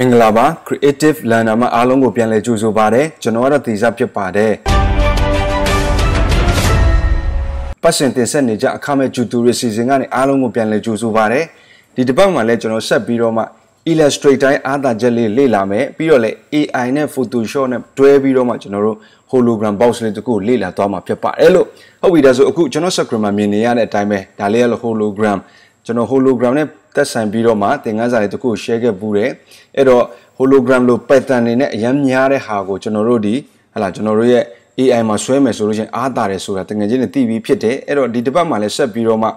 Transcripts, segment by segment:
မင်္ဂလာပါ Creative Learner မှာအားလုံးကိုပြန်လည်ကြိုဆိုပါရစေကျွန်တော်ကတော့တေဇဖြစ်ပါတယ်ပတ်စင်တင်ဆက်နေကြအခမဲ့ကျူတူရီစီစဉ်ကနေအားလုံးကိုပြန်လည်ကြိုဆိုပါရစေဒီတစ်ပတ်မှာလည်းကျွန်တော်ဆက်ပြီးတော့မှ Illustrator တိုင်းအားသာချက်လေးလေ့လာမယ်ပြီးတော့လည်း AI နဲ့ Photoshop နဲ့တွဲပြီးတော့မှကျွန်တော်တို့ hologram box လေးတကူလေ့လာသွားမှာဖြစ်ပါတယ်လို့ဟုတ်ပြီဒါဆိုအခုကျွန်တော် screen မှာမြင်နေရတဲ့အတိုင်းပဲဒါလေးကတော့ hologram ကျွန်တော် hologram နဲ့တက်ဆိုင်ပြီးတော့မှသင်ခန်းစာတွေတခု share ခဲ့ဘူးတယ်အဲ့တော့ hologram လို့ pattern တွေနဲ့အရင်များတဲ့ဟာကိုကျွန်တော်တို့ဒီဟလာကျွန်တော်တို့ရဲ့ AI မှာဆွဲမယ်ဆိုလို့ချင်းအားတာတယ်ဆိုတာတကယ်ချင်းနဲ့သိပြီးဖြစ်တယ်အဲ့တော့ဒီတစ်ပတ်မှာလည်းဆက်ပြီးတော့မှ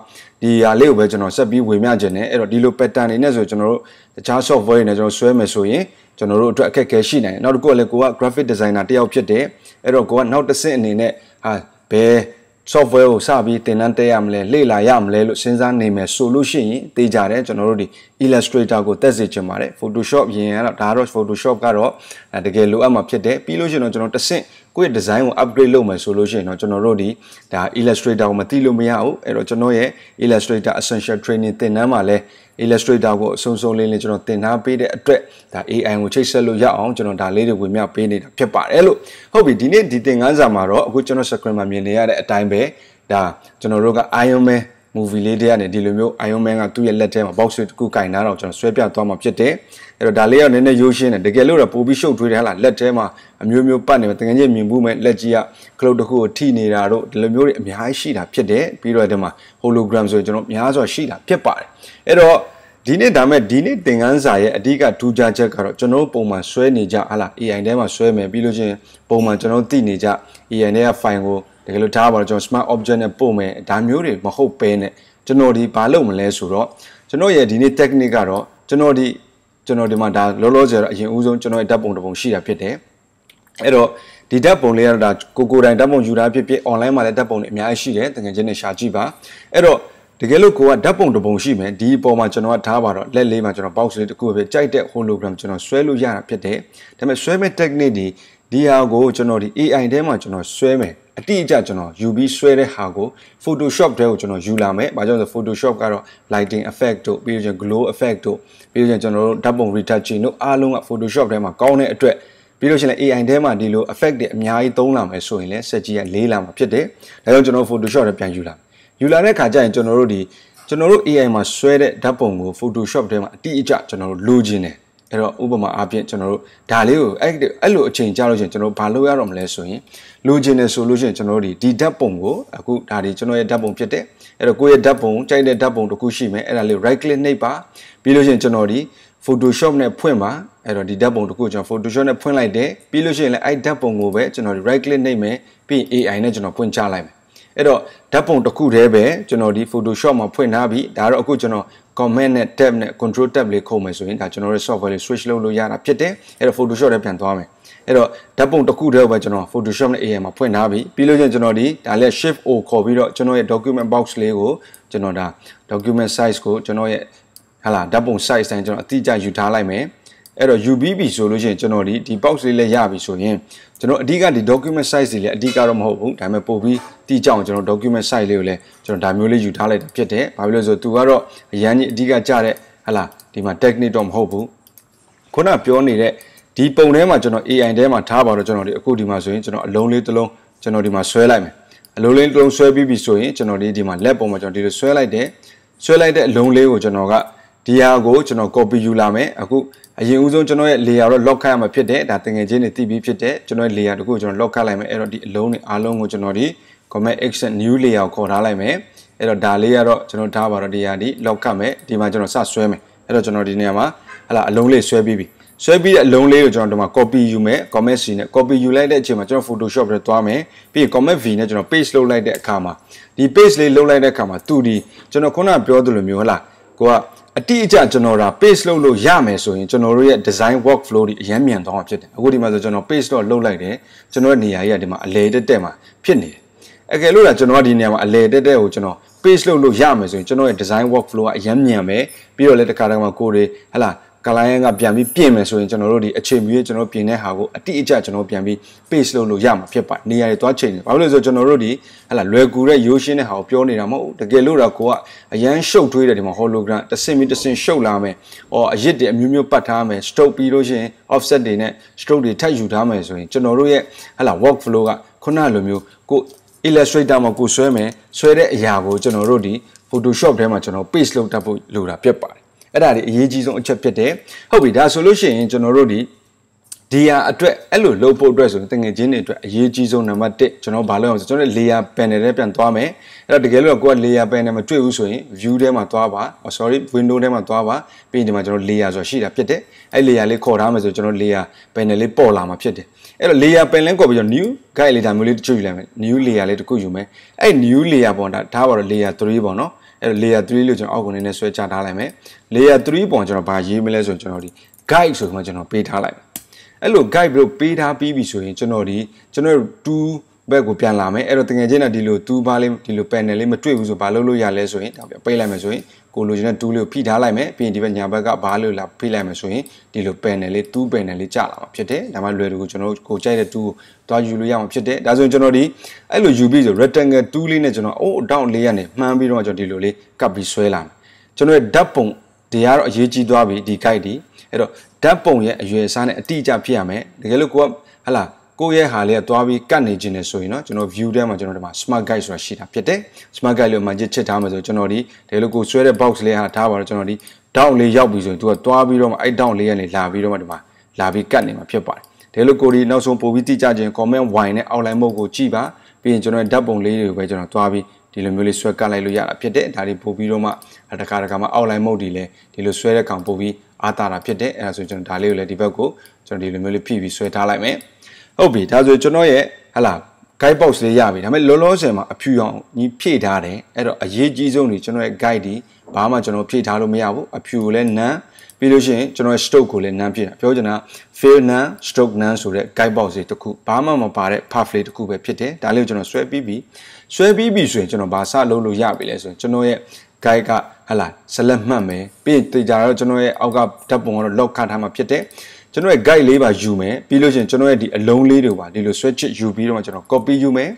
ဒီဟာလေးကိုပဲကျွန်တော်ဆက်ပြီးဝေမျှခြင်းနဲ့အဲ့တော့ဒီလို pattern တွေနဲ့ဆိုကျွန်တော်တို့တခြား software တွေနဲ့ကျွန်တော်ဆွဲမယ်ဆိုရင်ကျွန်တော်တို့အတွက်အခက်အခဲရှိနိုင်တယ်နောက်တစ်ခုကလည်းကိုက graphic designer တယောက်ဖြစ်တယ်အဲ့တော့ကိုကနောက်တစ်ဆင့်အနေနဲ့ဟာဘယ် software ကိုစပြီးသင်တန်းတက်ရမလဲလေ့လာရမလဲလို့စဉ်းစားနေမယ်ဆိုလို့ရှိရင်သိကြတယ်ကျွန်တော်တို့ဒီ Illustrator ကိုတက်စေချင်ပါတယ် Photoshop ရင်ရတော့ဒါတော့ Photoshop ကတော့တကယ်လိုအပ်မှာဖြစ်တယ်ပြီးလို့ရှိရင်တော့ကျွန်တော်တစ်ဆင့်ကိုယ့်ရဲ့ design ကို upgrade လုပ်မယ်ဆိုလို့ရှိရင်တော့ကျွန်တော်တို့ဒီဒါ Illustrator ကိုမသိလို့မရဘူးအဲ့တော့ကျွန်တော်ရဲ့ Illustrator Essential Training သင်တန်းမှာလည်း Illustrator ကိုအဆုံးစုံလေးလေးကျွန်တော်သင်ထားပေးတဲ့အတွက်ဒါ AI ကိုချိတ်ဆက်လို့ရအောင်ကျွန်တော်ဒါလေးတွေဝင်မြောက်ပေးနေတာဖြစ်ပါတယ်လို့ဟုတ်ပြီဒီနေ့ဒီသင်ခန်းစာမှာတော့အခုကျွန်တော် screen မှာမြင်နေရတဲ့အတိုင်းပဲဒါကျွန်တော်တို့က Iron Man movie လေးတည်းကနေဒီလိုမျိုး Iron Man ကသူ့ရဲ့လက်ထဲမှာ box တစ်ခုကင်ထားတော့ကျွန်တော်ဆွဲပြသွားမှာဖြစ်တယ်အဲ့တော့ဒါလေးတော့နည်းနည်းရိုးရှင်းတယ်တကယ်လို့တော့ပိုပြီးရှုပ်ထွေးတယ်ဟလားလက်ထဲမှာအမျိုးမျိုးပတ်နေမှာတကယ်ချင်းမြင်ဘူးမဲ့လက်ကြီးက cloud တစ်ခုကိုထိနေတာတော့ဒီလိုမျိုးတွေအများကြီးရှိတာဖြစ်တယ်ပြီးတော့ဒီမှာ hologram ဆိုရင်ကျွန်တော်များစွာရှိတာဖြစ်ပါတယ်အဲ့တော့ဒီနေ့ဒါမဲ့ဒီနေ့သင်ခန်းစာရဲ့အဓိကထူးခြားချက်ကတော့ကျွန်တော်ပုံမှန်ဆွဲနေကြဟလား AI ထဲမှာဆွဲမယ်ပြီးလို့ချင်းပုံမှန်ကျွန်တော်သိနေကြ AI ထဲက file ကိုတကယ်လို့ဒါကတော့ကျွန်တော် smart object နဲ့ပို့မယ်ဒါမျိုးတွေမဟုတ်ပဲနဲ့ကျွန်တော်ဒီဘာလုပ်မလဲဆိုတော့ကျွန်တော်ရဲ့ဒီနေ့ technique ကတော့ကျွန်တော်ဒီကျွန်တော်ဒီမှာဒါလောလောဆယ်တော့အရင်ဦးဆုံးကျွန်တော်ရဲ့ဓာတ်ပုံတစ်ပုံရှိတာဖြစ်တယ်အဲ့တော့ဒီဓာတ်ပုံလေးကတော့ဒါကိုကိုတိုင်ဓာတ်ပုံယူတာဖြစ်ဖြစ် online မှာလည်းဓာတ်ပုံတွေအများကြီးရှိတယ်တကယ်ချင်းနဲ့ရှာကြည့်ပါအဲ့တော့တကယ်လို့ကိုကဓာတ်ပုံတစ်ပုံရှိမယ်ဒီအပေါ်မှာကျွန်တော်ကထားပါတော့လက်လေးမှာကျွန်တော် box လေးတစ်ခုပဲကြိုက်တဲ့ hologram ကျွန်တော်ဆွဲလို့ရတာဖြစ်တယ်ဒါပေမဲ့ဆွဲမဲ့ technique ဒီဒီဟာကိုကျွန်တော်ဒီ AI ထဲမှာကျွန်တော်ဆွဲမယ်အတိအကျကျွန်တော်ယူပြီးဆွဲတဲ့ဟာကို Photoshop တဲကိုကျွန်တော်ယူလာမယ်။ဘာကြောင့်လဲ Photoshop ကတော့ lighting effect တို့ပြီးရင် glow effect တို့ပြီးရင်ကျွန်တော်တို့ဓာတ်ပုံ retouching တို့အားလုံးက Photoshop ထဲမှာကောင်းတဲ့အတွက်ပြီးလို့ရှိရင် AI ထဲမှာဒီလို effect တွေအများကြီးသုံးလာမယ်ဆိုရင်လည်းစက်ကြီးကလေးလာမှာဖြစ်တယ်။ဒါကြောင့်ကျွန်တော် Photoshop ထဲပြန်ယူလာ။ယူလာတဲ့ခါကျရင်ကျွန်တော်တို့ဒီကျွန်တော်တို့ AI မှာဆွဲတဲ့ဓာတ်ပုံကို Photoshop ထဲမှာအတိအကျကျွန်တော်တို့လိုချင်တယ်အဲ့တော့ဥပမာအားဖြင့်ကျွန်တော်တို့ဒါလေးကိုအဲ့အဲ့လိုအချိန်ကြာလို့ရှိရင်ကျွန်တော်တို့ဘာလုပ်ရတော့မလဲဆိုရင်လိုချင်တယ်ဆိုလို့ရှိရင်ကျွန်တော်တို့ဒီဒီဓာတ်ပုံကိုအခုဒါဒီကျွန်တော်ရဲ့ဓာတ်ပုံဖြစ်တဲ့အဲ့တော့ကိုယ့်ရဲ့ဓာတ်ပုံကြိုက်တဲ့ဓာတ်ပုံတစ်ခုရှိမယ်အဲ့ဒါလေး right click နှိပ်ပါပြီးလို့ရှိရင်ကျွန်တော်ဒီ Photoshop နဲ့ဖွင့်ပါအဲ့တော့ဒီဓာတ်ပုံတစ်ခုကျွန်တော် Photoshop နဲ့ဖွင့်လိုက်တယ်ပြီးလို့ရှိရင်လည်းအဲ့ဓာတ်ပုံကိုပဲကျွန်တော်ဒီ right click နှိပ်မယ်ပြီးရင် AI နဲ့ကျွန်တော်ဖွင့်ချလိုက်မယ်အဲ့တော့ဓာတ်ပုံတစ်ခုတည်းပဲကျွန်တော်ဒီ Photoshop မှာဖွင့်ထားပြီးဒါတော့အခုကျွန်တော် comment နဲ့ tab နဲ့ control tab လေးခုံမယ်ဆိုရင်ဒါကျွန်တော်တို့ software လေး switch လုပ်လို့ရတာဖြစ်တယ်အဲ့တော့ Photoshop နဲ့ပြန်သွားမယ်အဲ့တော့ဓာတ်ပုံတစ်ခုတည်းပဲကျွန်တော် Photoshop နဲ့ AI မှာဖွင့်ထားပြီပြီးလို့ချင်းကျွန်တော်ဒီဒါလေး shift O ခေါ်ပြီးတော့ကျွန်တော်ရဲ့ document box လေးကိုကျွန်တော်ဒါ document size ကိုကျွန်တော်ရဲ့ဟာလာဓာတ်ပုံ size တိုင်းကျွန်တော်အတိအကျယူထားလိုက်မယ်အဲ့တော့ UBB ဆိုလို့ရှိရင်ကျွန်တော်ဒီဒီ box လေးလည်းရပြီဆိုရင်ကျွန်တော်အဓိကဒီ document size တွေလည်းအဓိကတော့မဟုတ်ဘူးဒါပေမဲ့ပို့ပြီးတိကျအောင်ကျွန်တော် document site လေးကိုလည်းကျွန်တော်ဒါမျိုးလေးယူထားလိုက်တာဖြစ်တယ်။ဘာဖြစ်လို့ဆိုတော့ तू ကတော့အရန်ကြီးအဓိကကြတဲ့ဟလာဒီမှာ technique တော့မဟုတ်ဘူး။ခုနပြောနေတဲ့ဒီပုံထဲမှာကျွန်တော် AI ထဲမှာထားပါတော့ကျွန်တော်ဒီအခုဒီမှာဆိုရင်ကျွန်တော်အလုံးလေးတစ်လုံးကျွန်တော်ဒီမှာဆွဲလိုက်မယ်။အလုံးလေးတစ်လုံးဆွဲပြီးပြီဆိုရင်ကျွန်တော်ဒီဒီမှာလက်ပုံမှာကျွန်တော်ဒီလိုဆွဲလိုက်တယ်။ဆွဲလိုက်တဲ့အလုံးလေးကိုကျွန်တော်ကဒီဟာကိုကျွန်တော် copy ယူလာမယ်အခုအရင်ဦးဆုံးကျွန်တော်ရဲ့ layer တော့ lock ခတ်ရမှာဖြစ်တယ်ဒါတကယ်ချင်းနေတည်ပြီးဖြစ်တယ်ကျွန်တော်ရဲ့ layer တခုကိုကျွန်တော် lock ခတ်လိုက်မယ်အဲ့တော့ဒီအလုံးတွေအားလုံးကိုကျွန်တော်ဒီ comment action new layer ကိုခေါ်ထားလိုက်မယ်အဲ့တော့ဒါလေးကတော့ကျွန်တော်ထားပါတော့ဒီဟာဒီ log ကတ်မယ်ဒီမှာကျွန်တော်စဆွဲမယ်အဲ့တော့ကျွန်တော်ဒီနေရာမှာဟလာအလုံးလေးဆွဲပြီးပြီဆွဲပြီးတဲ့အလုံးလေးကိုကျွန်တော်ဒီမှာ copy ယူမယ် comment C နဲ့ copy ယူလိုက်တဲ့အချိန်မှာကျွန်တော် Photoshop ထဲသွားမယ်ပြီးရင် comment V နဲ့ကျွန်တော် paste လုပ်လိုက်တဲ့အခါမှာဒီ paste လေးလုပ်လိုက်တဲ့အခါမှာသူဒီကျွန်တော်ခုနပြောသလိုမျိုးဟလာကိုကအတိအကျကျွန်တော်ဒါ paste လုပ်လို့ရမယ်ဆိုရင်ကျွန်တော်တို့ရဲ့ design workflow တွေအရင်မြန်သွားမှာဖြစ်တယ်အခုဒီမှာဆိုကျွန်တော် paste တော့လုပ်လိုက်တယ်ကျွန်တော်ရဲ့နေရာကြီးကဒီမှာအလဲတက်တက်မှာဖြစ်နေတယ်အကယ်လို့လားကျွန်တော်ကဒီနေရာမှာအလဲတက်တက်ကိုကျွန်တော် page လုပ်လို့ရမယ်ဆိုရင်ကျွန်တော်ရဲ့ design workflow ကအရင်မြန်မယ်ပြီးတော့လည်းတခါတခါကိုယ်တွေဟလာ client ကပြန်ပြီးပြင်မယ်ဆိုရင်ကျွန်တော်တို့ဒီအချိန်မီကျွန်တော်ပြင်တဲ့ဟာကိုအတိအကျကျွန်တော်ပြန်ပြီး page လုပ်လို့ရမှာဖြစ်ပါနေရာတွေသွားချိန်တယ်ဘာလို့လဲဆိုတော့ကျွန်တော်တို့ဒီဟလာလွယ်ကူတဲ့ရိုးရှင်းတဲ့ဟာကိုပြောနေတာမဟုတ်တကယ်လို့တော့ကိုကအရန်ရှုပ်ထွေးတယ်ဒီမှာ hologram တစ်စင်ပြီးတစ်စင်ရှုပ်လာမယ်။အော်အရစ်တွေအမျိုးမျိုးပတ်ထားမယ်။ stroke ပြီးလို့ရှိရင် offset တွေနဲ့ stroke တွေထပ်ယူထားမယ်ဆိုရင်ကျွန်တော်တို့ရဲ့ဟလာ workflow ကခုနလိုမျိုးကို Illustrator မှာကိုဆွဲမယ်ဆွဲတဲ့အရာကိုကျွန်တော်တို့ဒီ Photoshop ထဲမှာကျွန်တော် paste လုပ်တတ်ဖို့လိုတာပြတ်ပါတယ်အဲ့ဒါဒီအရေးကြီးဆုံးအချက်ဖြစ်တယ်ဟုတ်ပြီဒါဆိုလို့ရှိရင်ကျွန်တော်တို့ဒီဒီဟာအတွက်အဲ့လိုလုပ်ဖို့အတွက်ဆိုရင်တငယ်ချင်းတွေအတွက်အရေးကြီးဆုံးနံပါတ်1ကျွန်တော်ဘာလုပ်အောင်ဆိုကျွန်တော် layer panel ထဲပြန်သွားမယ်အဲ့တော့တကယ်လို့ကိုက layer panel မတွေ့ဘူးဆိုရင် view ထဲမှာသွားပါ sorry window ထဲမှာသွားပါပြီးရင်ဒီမှာကျွန်တော် layer ဆိုတာရှိတာဖြစ်တယ်အဲ့ layer လေးခေါ်ထားမယ်ဆိုကျွန်တော် layer panel လေးပေါ်လာမှာဖြစ်တယ်အဲ့တော့ layer panel ကိုပြီးတော့ new guide လေးဒါမျိုးလေးတစ်ချို့ယူလိုက်မယ် new layer လေးတစ်ခုယူမယ်အဲ့ new layer ပေါ်ဒါထားပါတော့ layer 3ပေါ့နော်အဲ့ layer 3လို့ကျွန်တော်အောက်ကနေနဲ့ဆွဲချထားလိုက်မယ် layer 3ပေါ်ကျွန်တော်ဘာရေးမလဲဆိုရင်ကျွန်တော်ဒီ guide ဆိုမှကျွန်တော် ပေးထားလိုက်အဲ့လို guide လို့ပေးထားပြီးပြီဆိုရင်ကျွန်တော်ဒီကျွန်တော်2ဘက်ကိုပြန်လာမယ်အဲ့တော့တကယ်ချင်းကဒီလို2ဘားလေးဒီလို panel လေးမတွေ့ဘူးဆိုဘာလုပ်လို့ရလဲဆိုရင်ဒါပြပိတ်လိုက်မယ်ဆိုရင်ကိုလိုချင်တဲ့2လေးကိုဖိထားလိုက်မယ်ပြီးရင်ဒီဘက်ညာဘက်ကဘားလေးကိုလာဖိလိုက်မယ်ဆိုရင်ဒီလို panel လေး2 panel လေးကျလာမှာဖြစ်တယ်ဒါမှလွယ်တူကိုကျွန်တော်ကိုကြိုက်တဲ့2ကိုတွားယူလို့ရအောင်ဖြစ်တယ်ဒါဆိုရင်ကျွန်တော်ဒီအဲ့လိုယူပြီးဆို rectangle 2လေးနဲ့ကျွန်တော်အိုးအတောင့်လေးကနေမှန်းပြီးတော့ကျွန်တော်ဒီလိုလေးကပ်ပြီးဆွဲလာမယ်ကျွန်တော်ရဲ့ဓာတ်ပုံဒီကတော့အရေးကြီးသွားပြီဒီ guide ဒီအဲ့တော့ဓာတ်ပုံရဲ့အရွယ်အစားနဲ့အတိအကျဖြစ်ရမယ်တကယ်လို့ကိုကဟလာကိုရဲ့ဟာလေးကသွားပြီးကတ်နေခြင်းနဲ့ဆိုရင်တော့ကျွန်တော် view ထဲမှာကျွန်တော်ဒီမှာ smart guide ဆိုတာရှိတာဖြစ်တယ် smart guide လို့မှချစ်ချစ်ထားမှာဆိုကျွန်တော်ဒီတကယ်လို့ကိုဆွဲတဲ့ box လေးဟာထားပါတော့ကျွန်တော်ဒီ down လေးရောက်ပြီဆိုရင်သူကသွားပြီးတော့မှအဲ့ down လေးကနေလာပြီးတော့မှဒီမှာလာပြီးကတ်နေမှာဖြစ်ပါတယ်တကယ်လို့ကိုဒီနောက်ဆုံးပို့ပြီးတိကျခြင်း comment wine နဲ့ outline mode ကိုကြည့်ပါပြီးရင်ကျွန်တော်ဓာတ်ပုံလေးတွေကိုပဲကျွန်တော်သွားပြီးဒီလိုမျိုးလေးဆွဲကတ်လိုက်လို့ရတာဖြစ်တဲ့ဒါတွေပို့ပြီးတော့မှတခါတခါမှ outline mode တွေလည်းဒီလိုဆွဲတဲ့ကောင်ပို့ပြီးအားတာတာဖြစ်တဲ့အဲဒါဆိုကျွန်တော်ဒါလေးကိုလည်းဒီဘက်ကိုကျွန်တော်ဒီလိုမျိုးလေးဖြည့်ပြီးဆွဲထားလိုက်မယ်ဟုတ်ပြီဒါဆိုကျွန်တော်ရဲ့ဟလာ guide box လေးရပြီဒါပေမဲ့လောလောဆယ်မှာအဖြူအောင်ညီဖြည့်ထားတယ်အဲ့တော့အရေးကြီးဆုံးနေကျွန်တော်ရဲ့ guide ဒီဘာမှကျွန်တော်ဖြည့်ထားလို့မရဘူးအဖြူကိုလည်း none ပြီးလို့ရှိရင်ကျွန်တော် stroke ကိုလည်း none ဖြစ်တာပြောချင်တာ fail none stroke none ဆိုတဲ့ guide box တွေတစ်ခုဘာမှမပါတဲ့ pathway တစ်ခုပဲဖြစ်တယ်ဒါလေးကိုကျွန်တော်ဆွဲပြီးပြီဆွဲပြီးပြီဆိုရင်ကျွန်တော်ဘာစလုပ်လို့ရပြီလဲဆိုရင်ကျွန်တော်ရဲ့ guide ကဟလာဇလက်မှတ်မယ်ပြီးရင်တေချာတော့ကျွန်တော်ရဲ့အောက်ကဓာတ်ပုံကတော့ lock ခထားမှာဖြစ်တယ်ကျွန်တော်ရဲ့ guide လေးပါယူမယ်ပြီးလို့ရှိရင်ကျွန်တော်ရဲ့ဒီအလုံးလေးတွေပါဒီလိုဆွဲချစ်ယူပြီးတော့မှကျွန်တော် copy ယူမယ်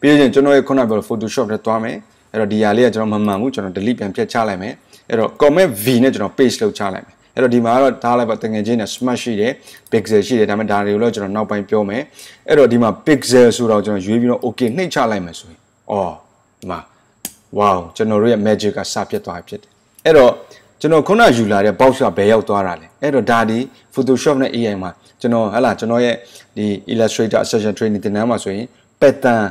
ပြီးလို့ရှိရင်ကျွန်တော်ရဲ့ခုနကပြော Photoshop နဲ့တွားမယ်အဲ့တော့ဒီဟာလေးကကျွန်တော်မမှန်ဘူးကျွန်တော် delete ပြန်ဖြတ်ချလိုက်မယ်အဲ့တော့ comment v နဲ့ကျွန်တော် paste လောက်ချလိုက်မယ်အဲ့တော့ဒီမှာကတော့ထားလိုက်ပါတငယ်ချင်းနဲ့ smash ရှိတယ် pixel ရှိတယ်ဒါပေမဲ့ဒါတွေကိုတော့ကျွန်တော်နောက်ပိုင်းပြောမယ်အဲ့တော့ဒီမှာ pixel ဆိုတော့ကျွန်တော်ရွေးပြီးတော့ okay နှိပ်ချလိုက်မယ်ဆိုရင်အော်ဒီမှာ wow ကျွန်တော်တို့ရဲ့ magic ကစပြတ်သွားဖြစ်တယ်အဲ့တော့ကျွန်တော်ခုနယူလာတဲ့ box ကဘယ်ရောက်သွားတာလဲအဲ့တော့ဒါဒီ Photoshop နဲ့ AI မှာကျွန်တော်ဟဟလာကျွန်တော်ရဲ့ဒီ Illustrator Session Training တင်တန်းမှာဆိုရင် pattern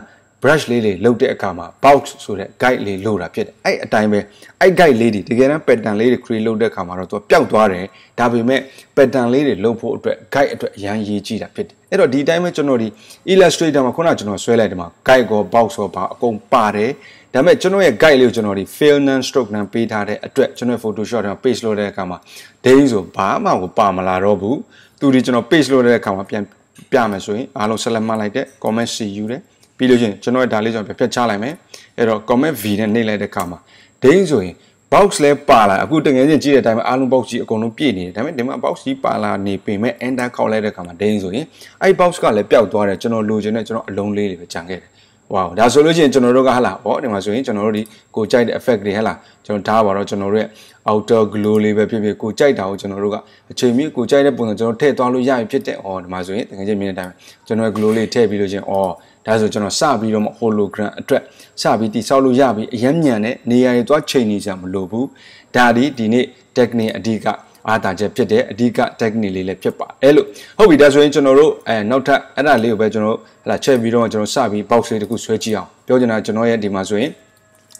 brush လေးတွေလှုပ်တဲ့အခါမှာ box ဆိုတဲ့ guide လေးလှုပ်တာဖြစ်တယ်အဲ့အတိုင်းပဲအဲ့ guide လေးတွေတကယ်တမ်း pattern လေးတွေ create လုပ်တဲ့အခါမှာတော့သူကပျောက်သွားတယ်ဒါပေမဲ့ pattern လေးတွေလှုပ်ဖို့အတွက် guide အတွက်အရန်ရေးကြည့်တာဖြစ်တယ်အဲ့တော့ဒီအတိုင်းပဲကျွန်တော်ဒီ illustrator မှာခုနကျွန်တော်ဆွဲလိုက်တယ်မှာ guide ကော box ကောဘာအကုန်ပါတယ်ဒါပေမဲ့ကျွန်တော်ရဲ့ guide လေးကိုကျွန်တော်ဒီ fill none stroke none ပေးထားတဲ့အတွက်ကျွန်တော် Photoshop ထဲမှာ paste လုပ်တဲ့အခါမှာ day ဆိုဘာမှကိုပါမလာတော့ဘူးသူဒီကျွန်တော် paste လုပ်တဲ့အခါမှာပြန်ပြမယ်ဆိုရင်အားလုံး select မှတ်လိုက်တဲ့ comment see you တဲ့ပြီးလို့ချင်းကျွန်တော်ရဲ့ဒါလေးကြောင့်ပြတ်ချလိုက်မယ်အဲ့တော့ comment v နဲ့နှိပ်လိုက်တဲ့အခါမှာဒိန်းဆိုရင် box လဲပါလာအခုတကယ်ချင်းကြည့်တဲ့အတိုင်းအားလုံး box ကြီးအကုန်လုံးပြည့်နေတယ်ဒါပေမဲ့ဒီမှာ box ကြီးပါလာနေပေမဲ့ enter ခောက်လိုက်တဲ့အခါမှာဒိန်းဆိုရင်အဲ့ box ကလည်းပျောက်သွားတယ်ကျွန်တော်လိုချင်တဲ့ကျွန်တော်အလုံးလေးတွေပဲကြံခဲ့တယ်ဝါဒါဆိုလို့ချင်းကျွန်တော်တို့ကဟလာဟောဒီမှာဆိုရင်ကျွန်တော်တို့ဒီကိုကြိုက်တဲ့ effect တွေဟလာကျွန်တော်ဒါပါတော့ကျွန်တော်တို့ရဲ့ outer glow လေးပဲဖြစ်ဖြစ်ကိုကြိုက်တာကိုကျွန်တော်တို့ကအချိန်မီကိုကြိုက်တဲ့ပုံစံကျွန်တော်ထည့်သွားလို့ရပြီဖြစ်တဲ့ဟောဒီမှာဆိုရင်တကယ်ချင်းမြင်တဲ့အတိုင်းကျွန်တော်ရဲ့ glow လေးထည့်ပြီးလို့ချင်းအော်ဒါဆိုကျွန်တော်စပြီးတော့မှ hologram အတွက်စပြီးတိဆောက်လို့ရပြီအယမ်းမြန်တဲ့နေရာတွေသွားချိန်နေကြမလို့ဘူးဒါဒီဒီနေ့ technique အဓိကအားသာချက်ဖြစ်တဲ့အဓိက technique လေးလည်းဖြစ်ပါအဲလို့ဟုတ်ပြီဒါဆိုရင်ကျွန်တော်တို့အဲနောက်ထပ်အဲ့ဒါလေးကိုပဲကျွန်တော်ဟလာချက်ပြီးတော့ကျွန်တော်စပြီး box လေးတစ်ခုဆွဲကြည့်အောင်ပြောချင်တာကျွန်တော်ရဲ့ဒီမှာဆိုရင်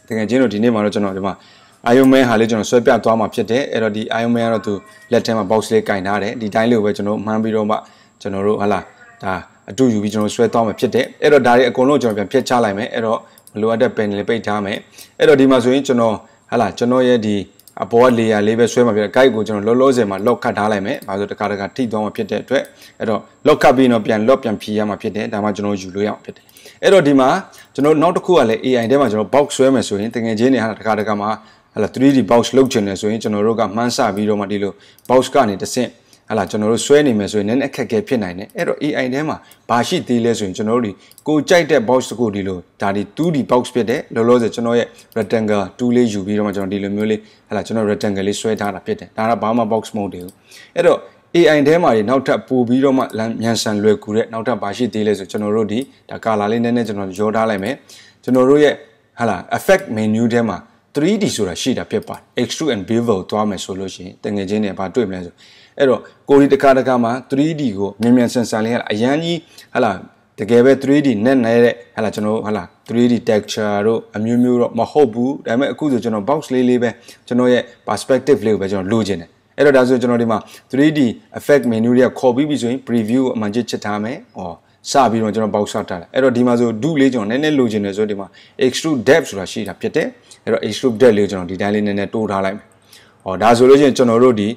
တကယ်ချင်းတို့ဒီနေ့မှာတော့ကျွန်တော်ဒီမှာ Iron Man ဟာလေးကျွန်တော်ဆွဲပြသွားမှာဖြစ်တယ်အဲ့တော့ဒီ Iron Man ကတော့သူလက်ထဲမှာ box လေးကင်ထားတယ်ဒီတိုင်းလေးကိုပဲကျွန်တော်မှန်းပြီးတော့မှကျွန်တော်တို့ဟလာဒါအတူယူပြီးကျွန်တော်ဆွဲသွားမှာဖြစ်တယ်အဲ့တော့ဒါတွေအကုန်လုံးကျွန်တော်ပြန်ဖြတ်ချလိုက်မယ်အဲ့တော့မလိုအပ်တဲ့ panel လေးပိတ်ထားမယ်အဲ့တော့ဒီမှာဆိုရင်ကျွန်တော်ဟာလာကျွန်တော်ရဲ့ဒီအပေါ်က layer လေးပဲဆွဲမှာဖြစ်တယ် guide ကိုကျွန်တော်လောလောဆယ်မှာ lock ခတ်ထားလိုက်မယ်ဘာလို့တခါတခါထိသွားမှာဖြစ်တဲ့အတွက်အဲ့တော့ lock ခတ်ပြီးတော့ပြန် lock ပြန်ဖြီးရမှာဖြစ်တယ်ဒါမှကျွန်တော်ယူလို့ရအောင်ဖြစ်တယ်အဲ့တော့ဒီမှာကျွန်တော်နောက်တစ်ခုကလည်း AI ထဲမှာကျွန်တော် box ဆွဲမယ်ဆိုရင်တကယ်ချင်းနေဟာတခါတခါမှာဟလာ 3D box လောက်ချင်တယ်ဆိုရင်ကျွန်တော်တို့ကမှန်းဆပြီးတော့မှဒီလို box ကနေတစ်ဆင့်ဟလာကျွန်တော်တို့ဆွဲနေမယ်ဆိုရင်နည်းနည်းအခက်အခဲဖြစ်နိုင်တယ်အဲ့တော့ AI ထဲမှာဘာရှိသေးလဲဆိုရင်ကျွန်တော်တို့ဒီကိုကြိုက်တဲ့ box တခုဒီလိုဒါဒီ 2D box ဖြစ်တဲ့လောလောဆယ်ကျွန်တော်ရဲ့ rectangle 2လေးယူပြီးတော့မှကျွန်တော်ဒီလိုမျိုးလေးဟလာကျွန်တော် rectangle လေးဆွဲထားတာဖြစ်တယ်ဒါကဘာမှ box မဟုတ်သေးဘူးအဲ့တော့ AI ထဲမှာညနောက်ထပ်ပို့ပြီးတော့မှမြန်ဆန်လွယ်ကူတဲ့နောက်ထပ်ဘာရှိသေးလဲဆိုကျွန်တော်တို့ဒီဒါ color လေးနည်းနည်းကျွန်တော်ရောထားလိုက်မယ်ကျွန်တော်တို့ရဲ့ဟလာ effect menu ထဲမှာ 3D ဆိုတာရှိတာဖြစ်ပါတယ် extrude and bevel သွားမယ်ဆိုလို့ရှိရင်တကယ်ချင်းเนี่ยဘာတွေ့မလဲဆိုအဲ့တော့ကိုရီတခါတခါမှာ 3D ကိုမြန်မြန်ဆန်ဆန်လေးဟလာအရန်ကြီးဟလာတကယ်ပဲ 3D နဲ့နေတဲ့ဟလာကျွန်တော်ဟလာ 3D texture တို့အမျိုးမျိုးတော့မဟုတ်ဘူးဒါပေမဲ့အခုဆိုကျွန်တော် box လေးလေးပဲကျွန်တော်ရဲ့ perspective လေးကိုပဲကျွန်တော်လိုချင်တယ်အဲ့တော့ဒါဆိုကျွန်တော်ဒီမှာ 3D effect menu တွေကခေါ်ပြီးပြီဆိုရင် preview အမှန်ကြီးချစ်ထားမယ်။ဟောစပြီးတော့ကျွန်တော် box ထားတယ်။အဲ့တော့ဒီမှာဆို do လေးကျွန်တော်နည်းနည်းလိုချင်တယ်ဆိုတော့ဒီမှာ extrude depth ဆိုတာရှိတာဖြစ်တယ်။အဲ့တော့ extrude depth လေးကိုကျွန်တော်ဒီတိုင်းလေးနည်းနည်းတိုးထားလိုက်မယ်။ဟောဒါဆိုလို့ချင်းကျွန်တော်တို့ဒီ